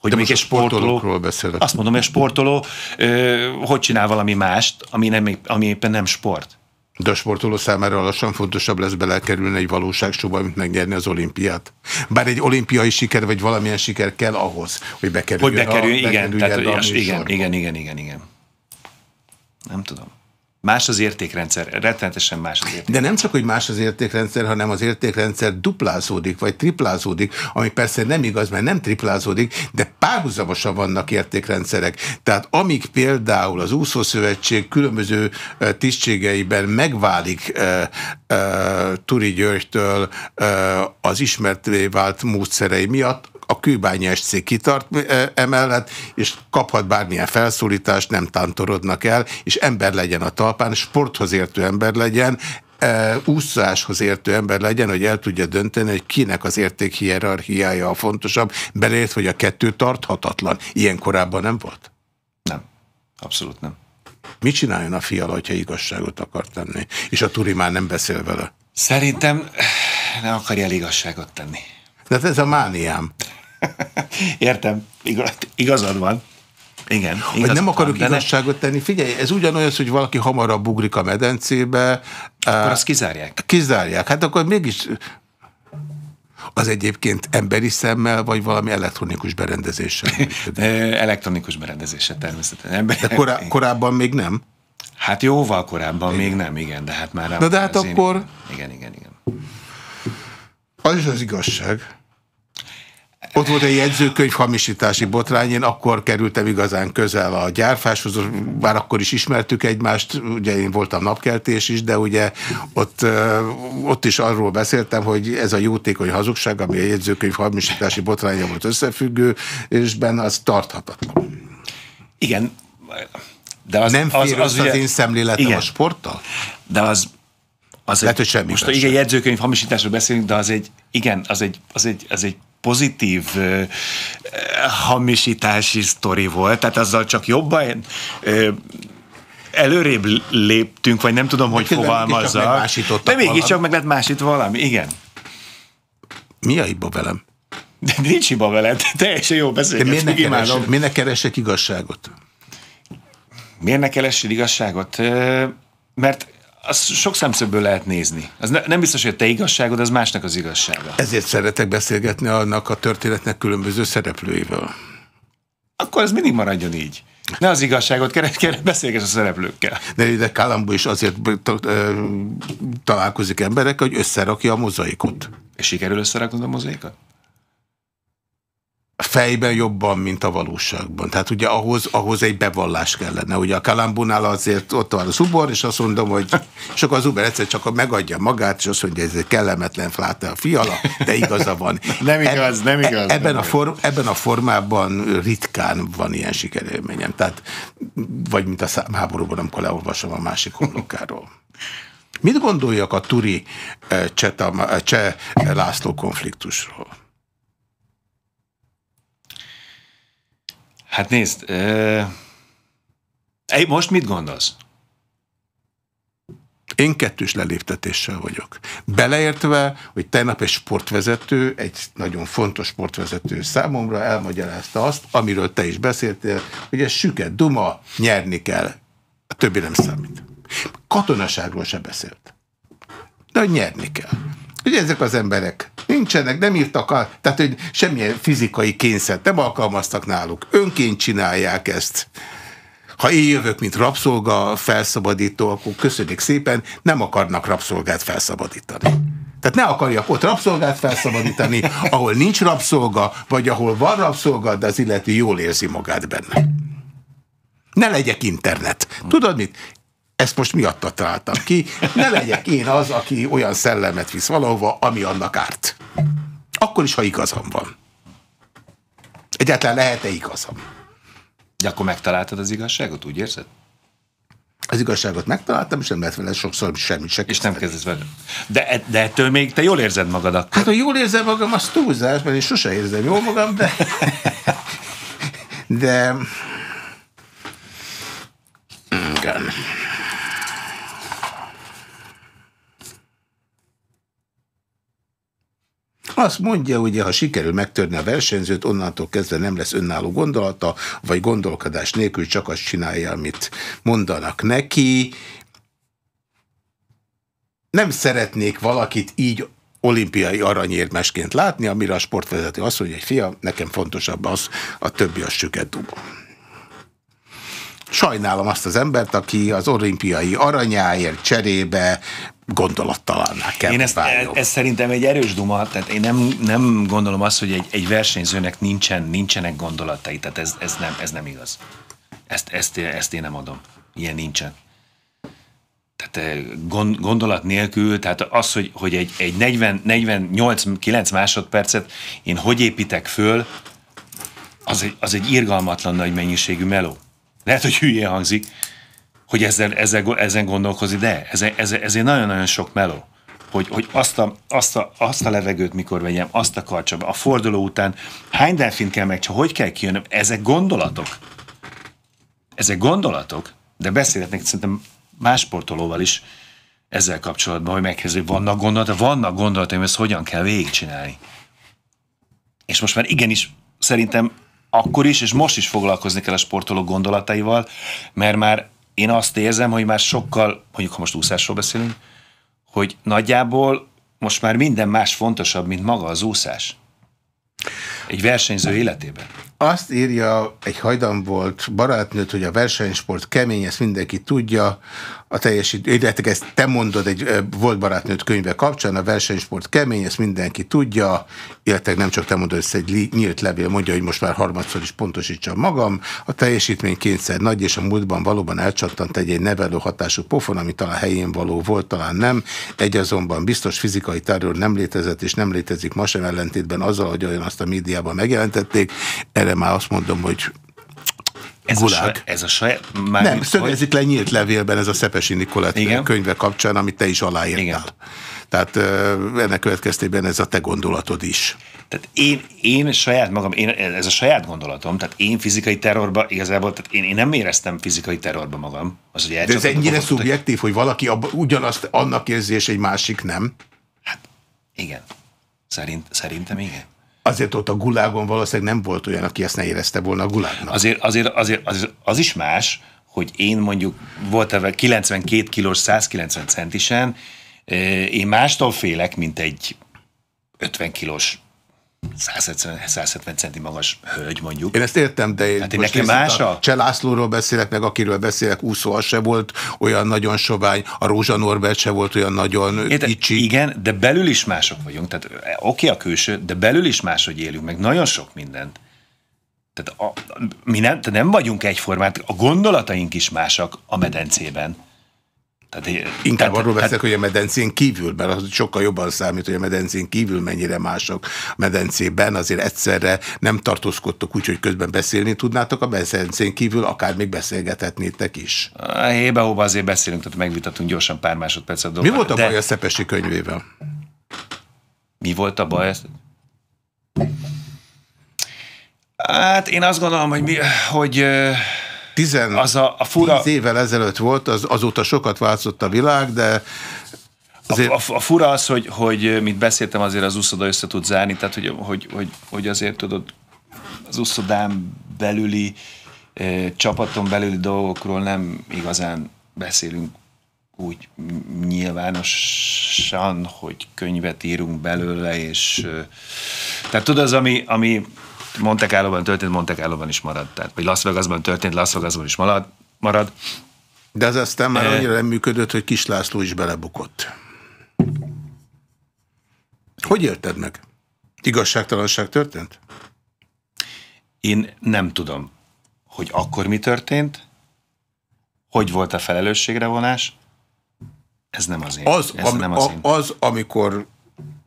Hogy De most egy sportoló... beszélek. Azt mondom, egy sportoló ö, hogy csinál valami mást, ami, nem, ami éppen nem sport. De a sportoló számára lassan fontosabb lesz belekerülni egy valóságsóba, mint megnyerni az olimpiát. Bár egy olimpiai siker, vagy valamilyen siker kell ahhoz, hogy bekerüljön. Hogy bekerüljön, a, igen, bekerüljön tehát, igen, igen, igen, igen, igen. Nem tudom. Más az értékrendszer, rettenetesen más az értékrendszer. De nem csak, hogy más az értékrendszer, hanem az értékrendszer duplázódik, vagy triplázódik, ami persze nem igaz, mert nem triplázódik, de párhuzamosan vannak értékrendszerek. Tehát amíg például az Úszószövetség különböző eh, tisztségeiben megválik e, e, Turi Györgytől e, az ismertvé vált módszerei miatt, a kőbányi SC kitart eh, emellett, és kaphat bármilyen felszólítást, nem tántorodnak el, és ember legyen a talpán, sporthoz értő ember legyen, eh, úszáshoz értő ember legyen, hogy el tudja dönteni, hogy kinek az érték hierarchiája a fontosabb, belért, hogy a kettő tarthatatlan. Ilyen korábban nem volt? Nem. Abszolút nem. Mit csináljon a fiala, hogyha igazságot akar tenni? És a Turi már nem beszél vele. Szerintem eh, ne akarja el igazságot tenni. Tehát ez a mániám. Értem, igaz, igazad van. Igen. Igaz, hogy nem akarok van, igazságot tenni. Figyelj, ez ugyanolyan, hogy valaki hamarabb ugrik a medencébe. Akkor eh, azt kizárják. Kizárják. Hát akkor mégis az egyébként emberi szemmel, vagy valami elektronikus berendezéssel? elektronikus berendezéssel természetesen. Ember... De korá korábban még nem? Hát jóval korábban igen. még nem, igen, de hát már... Na de hát akkor... Igen, igen, igen. igen. Az is az igazság. Ott volt egy jegyzőkönyv hamisítási botrány, én akkor kerültem igazán közel a gyárfáshoz, bár akkor is ismertük egymást, ugye én voltam napkeltés is, de ugye ott, ott is arról beszéltem, hogy ez a jótékony hazugság, ami a jegyzőkönyv hamisítási botránya volt összefüggő, és benne az tarthatatlan. Igen, de az, nem fér az, az, az, az ugye, én szemléletem igen, a sporttal? De az az Lehet, egy, hogy semmi. Most igen, jegyzőkönyv hamisításról beszélünk, de az egy, igen, az egy, az egy, az egy pozitív uh, hamisítási sztori volt, tehát azzal csak jobban uh, előrébb léptünk, vagy nem tudom, hogy fogalmazzak. De mégiscsak meg lett másítva valami, igen. Mi a hiba velem? De nincs hiba veled, teljesen jó beszélgetsz. De miért ne, keres, miért ne keresek igazságot? Miért ne keressél igazságot? Mert azt sok szemszögből lehet nézni. Az ne, nem biztos, hogy a te igazságod, az másnak az igazsága. Ezért szeretek beszélgetni annak a történetnek különböző szereplőivel. Akkor ez mindig maradjon így. Ne az igazságot, keresd, kérlek beszélges a szereplőkkel. De ide Kálambó is azért találkozik emberek, hogy összerakja a mozaikot. És sikerül összeraknod a mozaikot? fejben jobban, mint a valóságban. Tehát ugye ahhoz, ahhoz egy bevallás kellene. Ugye a Kalambunál azért ott van a Zubor, és azt mondom, hogy sok az Uber egyszer csak megadja magát, és azt mondja, hogy ez egy kellemetlen fláta a fiala, de igaza van. nem igaz, nem e-, e-, igaz. Ebben, nem a, for, ebben a formában ritkán van ilyen sikerélményem. Tehát, vagy mint a háborúban, amikor leolvasom a másik honlokáról. Mit gondoljak a Turi e, Cseh László konfliktusról? Hát nézd, e, most mit gondolsz? Én kettős leléptetéssel vagyok. Beleértve, hogy tegnap egy sportvezető, egy nagyon fontos sportvezető számomra elmagyarázta azt, amiről te is beszéltél, hogy ez süket, duma, nyerni kell. A többi nem számít. Katonaságról se beszélt. De nyerni kell. Ugye ezek az emberek nincsenek, nem írtak a, tehát hogy semmilyen fizikai kényszert nem alkalmaztak náluk. Önként csinálják ezt. Ha én jövök, mint rabszolga felszabadító, akkor köszönjük szépen, nem akarnak rabszolgát felszabadítani. Tehát ne akarjak ott rabszolgát felszabadítani, ahol nincs rabszolga, vagy ahol van rabszolga, de az illető jól érzi magát benne. Ne legyek internet. Tudod mit? Ezt most miatta találtam ki. Ne legyek én az, aki olyan szellemet visz valahova, ami annak árt. Akkor is, ha igazam van. Egyáltalán lehet-e igazam? De akkor megtaláltad az igazságot, úgy érzed? Az igazságot megtaláltam, és nem lehet vele sokszor semmit se És nem kezdesz vele. De, de ettől még te jól érzed magad akkor. Hát, hogy jól érzem magam, az túlzás, mert én sose érzem jól magam, de... de... Igen. Azt mondja, ugye, ha sikerül megtörni a versenyzőt, onnantól kezdve nem lesz önálló gondolata, vagy gondolkodás nélkül csak azt csinálja, amit mondanak neki. Nem szeretnék valakit így olimpiai aranyérmesként látni, amire a sportvezető azt mondja, hogy fia, nekem fontosabb az, a többi a süket dugom. Sajnálom azt az embert, aki az olimpiai aranyáért cserébe Gondolattal kell. Én ezt, ez, ez szerintem egy erős duma, tehát én nem, nem gondolom azt, hogy egy, egy versenyzőnek nincsen, nincsenek gondolatai, tehát ez, ez, nem, ez nem igaz. Ezt, ezt, ezt én nem adom. Ilyen nincsen. Tehát eh, gond, gondolat nélkül, tehát az, hogy, hogy egy, egy 48-9 másodpercet én hogy építek föl, az egy, az egy irgalmatlan nagy mennyiségű meló. Lehet, hogy hülyén hangzik, hogy ezzel, ezzel, ezen gondolkozni, de ez ez ezért nagyon-nagyon sok meló. Hogy, hogy azt, a, azt, a, azt a levegőt mikor vegyem, azt a karcsam, a forduló után hány delfint kell meg, hogy kell kijönnöm, ezek gondolatok. Ezek gondolatok, de beszélhetnék szerintem más sportolóval is ezzel kapcsolatban, hogy hogy vannak gondolatok, vannak hogy ezt hogyan kell végigcsinálni. És most már igenis szerintem akkor is, és most is foglalkozni kell a sportolók gondolataival, mert már én azt érzem, hogy már sokkal, mondjuk ha most úszásról beszélünk, hogy nagyjából most már minden más fontosabb, mint maga az úszás. Egy versenyző életében. Azt írja egy hajdan volt barátnőt, hogy a versenysport kemény, ezt mindenki tudja. A teljesítő, ezt te mondod egy volt barátnőt könyve kapcsán, a versenysport kemény, ezt mindenki tudja, illetve nem csak te mondod, ezt egy nyílt levél mondja, hogy most már harmadszor is pontosítsam magam. A teljesítmény kényszer nagy, és a múltban valóban elcsattant egy, egy nevelő hatású pofon, ami talán helyén való volt, talán nem. Egy azonban biztos fizikai terror nem létezett, és nem létezik ma sem ellentétben azzal, hogy olyan azt a médiában megjelentették erre már azt mondom, hogy ez Gulák. A saj, ez a saját... Már nem, szögezik le nyílt levélben ez a Szepesi Nikolát Igen? könyve kapcsán, amit te is aláírtál. Igen. Tehát ennek következtében ez a te gondolatod is. Tehát én, én saját magam, én, ez a saját gondolatom, tehát én fizikai terrorba igazából, tehát én, én nem éreztem fizikai terrorba magam. Az, hogy De ez ennyire szubjektív, hogy valaki abba, ugyanazt annak érzés, egy másik nem? Hát igen. Szerint, szerintem igen. Azért ott a gulágon valószínűleg nem volt olyan, aki ezt ne érezte volna a gulágnak. Azért, azért, azért az, az is más, hogy én mondjuk voltam 92 kilós, 190 centisen, eh, én mástól félek, mint egy 50 kilós 170, centi magas hölgy mondjuk. Én ezt értem, de én hát én nekem más a... Cselászlóról beszélek, meg akiről beszélek, úszó az se volt olyan nagyon sovány, a Rózsa Norbert se volt olyan nagyon Érte, kicsi. Igen, de belül is mások vagyunk, tehát oké okay, a külső, de belül is máshogy élünk, meg nagyon sok mindent. Tehát a, mi nem, tehát nem vagyunk egyformát, a gondolataink is másak a medencében. Tehát, Inkább tehát, arról beszélek, hogy a medencén kívül, mert az sokkal jobban számít, hogy a medencén kívül mennyire mások medencében, azért egyszerre nem tartózkodtok úgy, hogy közben beszélni tudnátok, a medencén kívül akár még beszélgethetnétek is. hébe hova azért beszélünk, tehát megvitatunk gyorsan pár másodpercet Mi volt a de... baj a Szepesi könyvével? Mi volt a baj? Hát én azt gondolom, hogy, mi, hogy Tizen, az a, a fura... Tíz évvel ezelőtt volt, az, azóta sokat változott a világ, de Azért... A, a, a fura az, hogy, hogy eh, mit beszéltem, azért az úszoda össze tud zárni, tehát hogy, hogy, hogy, hogy azért tudod, az úszodán belüli eh, csapaton belüli dolgokról nem igazán beszélünk úgy nyilvánosan, hogy könyvet írunk belőle, és eh, tehát tudod, az, ami, ami Monte carlo történt, Monte carlo is marad. Tehát, vagy Las Vegasban történt, Las Vegasban is marad. marad. De ez aztán már eh. annyira nem működött, hogy Kis László is belebukott. Hogy érted meg? Igazságtalanság történt? Én nem tudom, hogy akkor mi történt, hogy volt a felelősségre vonás, ez nem az én. Az, ez am, nem az, én. az amikor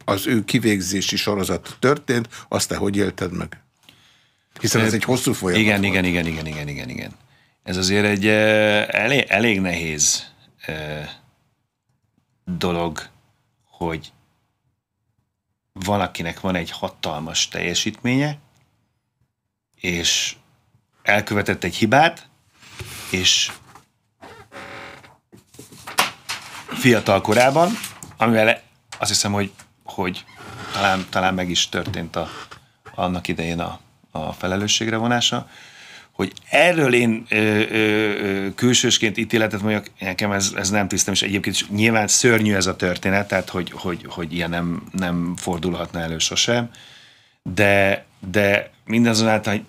az ő kivégzési sorozat történt, azt te hogy élted meg? Hiszen ez egy hosszú folyamat igen, igen, igen, igen, igen, igen, igen. Ez azért egy eh, elég, elég nehéz eh, dolog, hogy valakinek van egy hatalmas teljesítménye, és elkövetett egy hibát, és fiatal korában, amivel azt hiszem, hogy, hogy talán, talán meg is történt a, annak idején a a felelősségre vonása, hogy erről én ö, ö, külsősként ítéletet mondjak, nekem ez, ez nem tisztem, és egyébként is nyilván szörnyű ez a történet, tehát hogy, hogy, hogy ilyen nem, nem fordulhatna elő sosem, de, de mindazonáltal hogy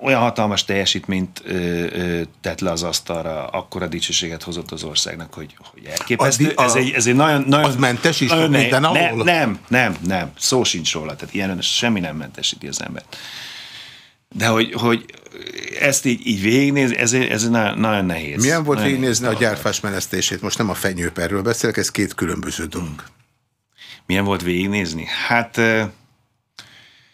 olyan hatalmas teljesítményt ö, ö, tett le az asztalra, akkora dicsőséget hozott az országnak, hogy, hogy elképesztő. A, a, ez, egy, ez egy nagyon... nagyon az mentes is nagyon, minden ne, ahol? Nem, nem, nem, szó sincs róla, tehát ilyen semmi nem mentesíti az embert. De hogy, hogy ezt így, így végignézni, ez, ez nagyon, nagyon nehéz. Milyen volt nagyon végignézni a gyárfás menesztését? Most nem a fenyőperről beszélek, ez két különböző dolog. Hmm. Milyen volt végignézni? Hát...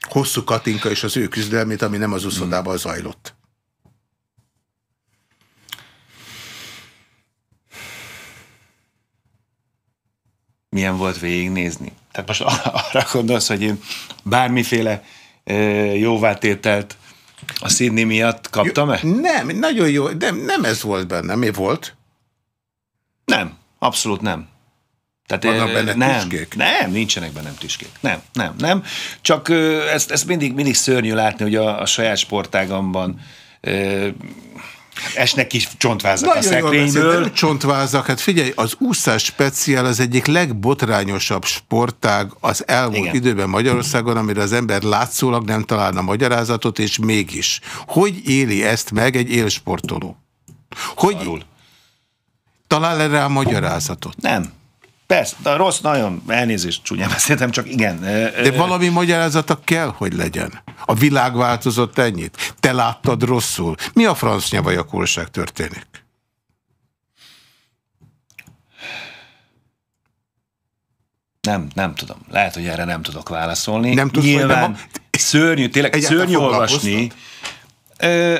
Hosszú Katinka és az ő küzdelmét, ami nem az uszodában hmm. zajlott. Milyen volt végignézni? Tehát most arra gondolsz, hogy én bármiféle jóvátételt a színi miatt kaptam-e? Nem, nagyon jó, de nem ez volt benne. Mi volt? Nem, abszolút nem. Tehát, Vannak benne nem, tüskék? Nem, nincsenek benne tüskék. Nem, nem, nem. Csak ezt, ezt mindig, mindig szörnyű látni, hogy a, a saját sportágamban Hát esnek is csontvázak Nagyon a szekrényből. Beszél, csontvázak, hát figyelj, az úszás speciál az egyik legbotrányosabb sportág az elmúlt Igen. időben Magyarországon, amire az ember látszólag nem találna magyarázatot, és mégis. Hogy éli ezt meg egy élsportoló? Hogy Szarul. talál erre a magyarázatot? Nem. Persze, de rossz, nagyon elnézést csúnya beszéltem, csak igen. De valami magyarázata kell, hogy legyen. A világ változott ennyit. Te láttad rosszul. Mi a franc nyavajakorság történik? Nem, nem tudom. Lehet, hogy erre nem tudok válaszolni. Nem tudsz, Nyilván nem a... szörnyű, tényleg Egyáltalán szörnyű olvasni. Ö,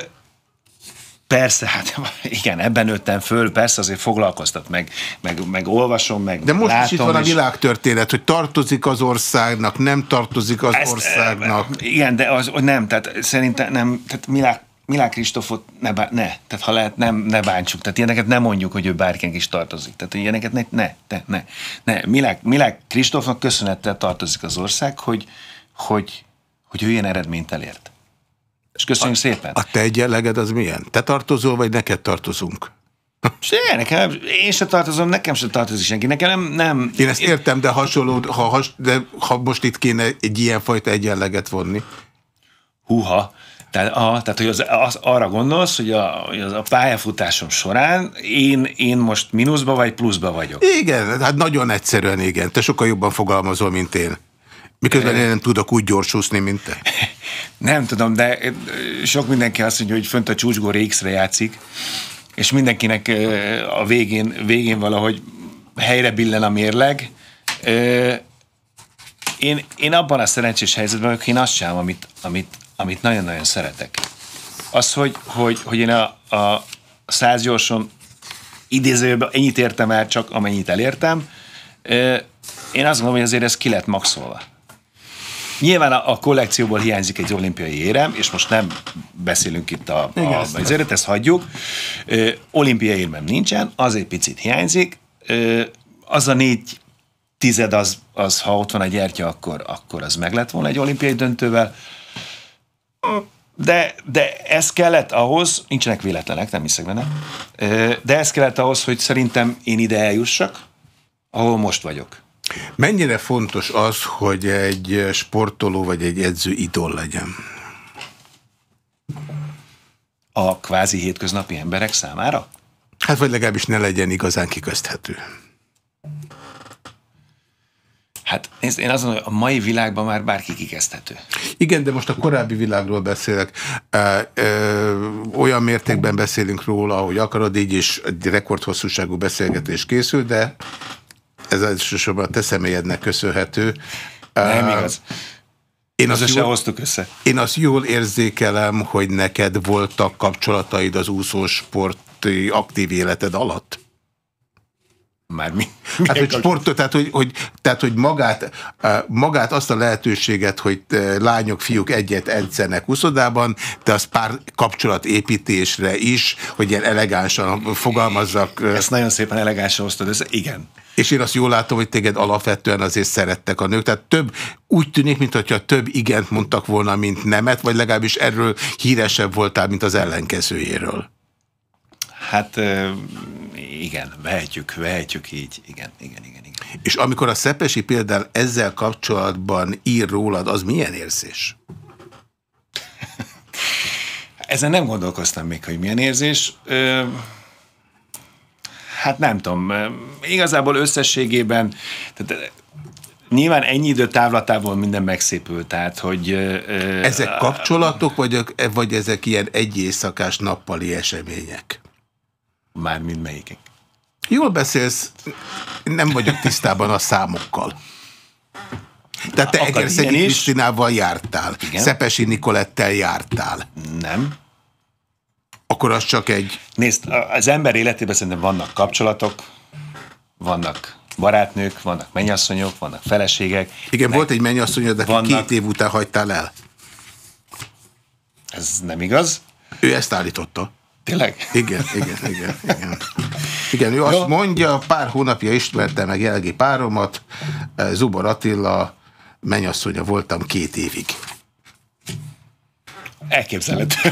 Persze, hát igen, ebben nőttem föl, persze azért foglalkoztat, meg, meg, meg olvasom, meg De most látom, is itt van a világtörténet, hogy tartozik az országnak, nem tartozik az ezt, országnak. Eh, igen, de az, nem, tehát szerintem nem, tehát világ Milák Kristófot ne, ne, tehát ha lehet, nem, ne bántsuk. Tehát ilyeneket nem mondjuk, hogy ő bárkinek is tartozik. Tehát ilyeneket ne, ne, ne, ne. ne. Milák, Milák Kristófnak köszönettel tartozik az ország, hogy, hogy, hogy ő ilyen eredményt elért. És köszönjük a, szépen. A te egyenleged az milyen? Te tartozol, vagy neked tartozunk? Se, nekem, én se tartozom, nekem se tartozik senki. Nekem nem, nem. Én ezt értem, de hasonló, ha, has, de ha most itt kéne egy ilyenfajta egyenleget vonni. Húha. Tehát, a, tehát hogy az, az, arra gondolsz, hogy a, hogy az a pályafutásom során én, én most mínuszba vagy pluszba vagyok? Igen, hát nagyon egyszerűen igen. Te sokkal jobban fogalmazol, mint én. Miközben én nem tudok úgy gyorsúszni, mint te. Nem tudom, de sok mindenki azt mondja, hogy fönt a csúcsgóri X-re játszik, és mindenkinek a végén, végén valahogy helyre billen a mérleg. Én, én abban a szerencsés helyzetben vagyok, én azt sem, amit, amit, amit nagyon-nagyon szeretek. Az, hogy, hogy, hogy én a, a száz gyorson idézőjében ennyit értem el, csak amennyit elértem, én azt gondolom, hogy azért ez ki lett maxolva. Nyilván a, a kollekcióból hiányzik egy olimpiai érem, és most nem beszélünk itt a, Igen, a ezt, ezért, ezt hagyjuk. Ö, olimpiai érmem nincsen, az egy picit hiányzik. Ö, az a négy tized, az, az ha ott van egy gyertya, akkor, akkor az meg lett volna egy olimpiai döntővel. De, de ez kellett ahhoz, nincsenek véletlenek, nem hiszek benne, de ez kellett ahhoz, hogy szerintem én ide eljussak, ahol most vagyok. Mennyire fontos az, hogy egy sportoló vagy egy edző idol legyen? A kvázi hétköznapi emberek számára? Hát vagy legalábbis ne legyen igazán kiközthető. Hát nézd, én azon, hogy a mai világban már bárki kikezdhető. Igen, de most a korábbi világról beszélek. Ö, ö, olyan mértékben beszélünk róla, ahogy akarod, így is egy rekordhosszúságú beszélgetés készül, de ez elsősorban a te személyednek köszönhető. Nem igaz. Én azt, jól, hoztuk össze. én azt jól érzékelem, hogy neked voltak kapcsolataid az úszósporti aktív életed alatt. Már mi? Hát, hogy sportot, tehát hogy, hogy, tehát, hogy magát, magát azt a lehetőséget, hogy lányok, fiúk egyet edzenek úszodában, de az pár kapcsolatépítésre is, hogy ilyen elegánsan fogalmazzak. Ezt nagyon szépen elegánsan hoztad össze, igen. És én azt jól látom, hogy téged alapvetően azért szerettek a nők. Tehát több, úgy tűnik, mintha több igent mondtak volna, mint nemet, vagy legalábbis erről híresebb voltál, mint az ellenkezőjéről. Hát igen, vehetjük, vehetjük így. Igen, igen, igen. igen. És amikor a Szepesi például ezzel kapcsolatban ír rólad, az milyen érzés? Ezen nem gondolkoztam még, hogy milyen érzés. Ö hát nem tudom, igazából összességében, tehát Nyilván ennyi idő távlatából minden megszépült, tehát hogy... Ezek kapcsolatok, vagy, e, vagy ezek ilyen egy éjszakás nappali események? mind melyikek? Jól beszélsz, nem vagyok tisztában a számokkal. Tehát te Egerszegi Krisztinával jártál, Igen? Szepesi Nikolettel jártál. Nem akkor az csak egy... Nézd, az ember életében szerintem vannak kapcsolatok, vannak barátnők, vannak mennyasszonyok, vannak feleségek. Igen, volt egy mennyasszony, de vannak... két év után hagytál el. Ez nem igaz. Ő ezt állította. Tényleg? Igen, igen, igen, igen. Igen, ő Jó. azt mondja, pár hónapja ismerte meg Jelgi páromat, Zubor Attila, mennyasszonya voltam két évig. Elképzelhető.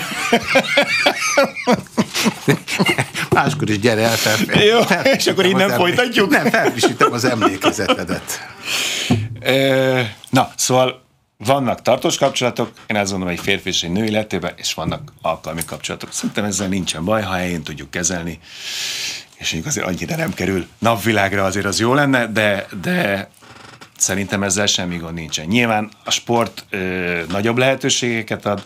Máskor is gyere el, fel, Jó, és akkor innen folytatjuk? Nem, felvisítem az emlékezetedet. Na, szóval vannak tartós kapcsolatok, én azt gondolom, egy férfi és egy nő életében, és vannak alkalmi kapcsolatok. Szerintem ezzel nincsen baj, ha helyén tudjuk kezelni, és mondjuk azért annyira nem kerül napvilágra, azért az jó lenne, de, de szerintem ezzel semmi gond nincsen. Nyilván a sport ö, nagyobb lehetőségeket ad,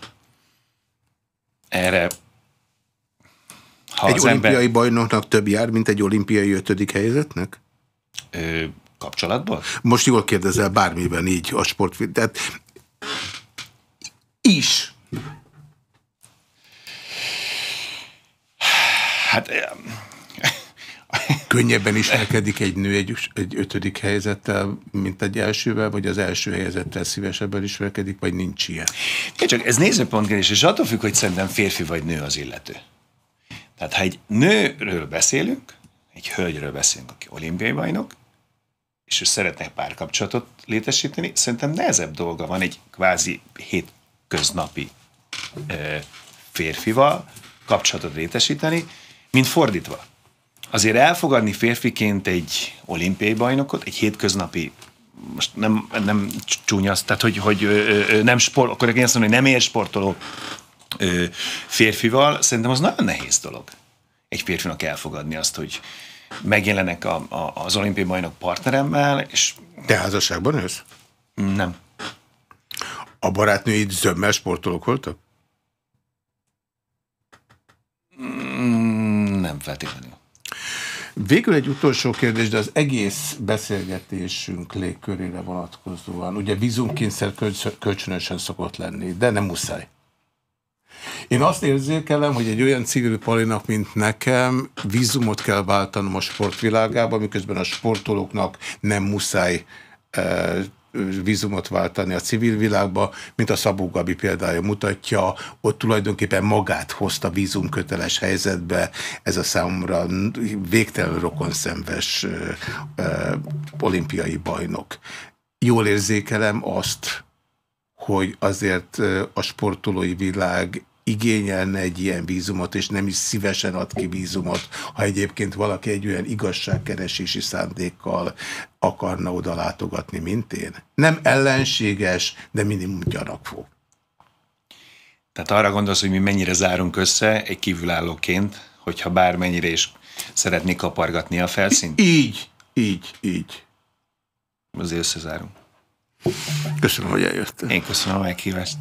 erre ha egy olimpiai ember... bajnoknak több jár, mint egy olimpiai ötödik helyzetnek? Ö, kapcsolatban? Most jól kérdezel bármiben így a sport. Tehát is. Hát Könnyebben ismerkedik egy nő egy, egy ötödik helyzettel, mint egy elsővel, vagy az első helyzettel szívesebben ismerkedik, vagy nincs ilyen? Én csak ez kérdés, és attól függ, hogy szerintem férfi vagy nő az illető. Tehát ha egy nőről beszélünk, egy hölgyről beszélünk, aki olimpiai bajnok, és ő szeretne párkapcsolatot létesíteni, szerintem nehezebb dolga van egy kvázi hétköznapi ö, férfival kapcsolatot létesíteni, mint fordítva azért elfogadni férfiként egy olimpiai bajnokot, egy hétköznapi most nem, nem csúnya, tehát hogy, hogy ö, ö, nem sport, akkor én azt mondom, hogy nem ér sportoló ö, férfival, szerintem az nagyon nehéz dolog egy férfinak elfogadni azt, hogy megjelenek a, a, az olimpiai bajnok partneremmel, és... Te házasságban ősz? Nem. A barátnőid zömmel sportolók voltak? Mm, nem feltétlenül. Végül egy utolsó kérdés, de az egész beszélgetésünk légkörére vonatkozóan, ugye vízumkényszer kölcsönösen szokott lenni, de nem muszáj. Én azt érzékelem, hogy egy olyan civil palinak, mint nekem, vízumot kell váltanom a sportvilágába, miközben a sportolóknak nem muszáj eh, vízumot váltani a civil világba, mint a Szabó Gabi példája mutatja, ott tulajdonképpen magát hozta vízumköteles helyzetbe, ez a számomra végtelen rokonszenves olimpiai bajnok. Jól érzékelem azt, hogy azért a sportolói világ igényelne egy ilyen vízumot, és nem is szívesen ad ki vízumot, ha egyébként valaki egy olyan igazságkeresési szándékkal akarna oda látogatni, mint én. Nem ellenséges, de minimum gyanakfó. Tehát arra gondolsz, hogy mi mennyire zárunk össze egy kívülállóként, hogyha bármennyire is szeretné kapargatni a felszínt? Így, így, így. Azért összezárunk. Köszönöm, hogy eljöttél. Én köszönöm a meghívást.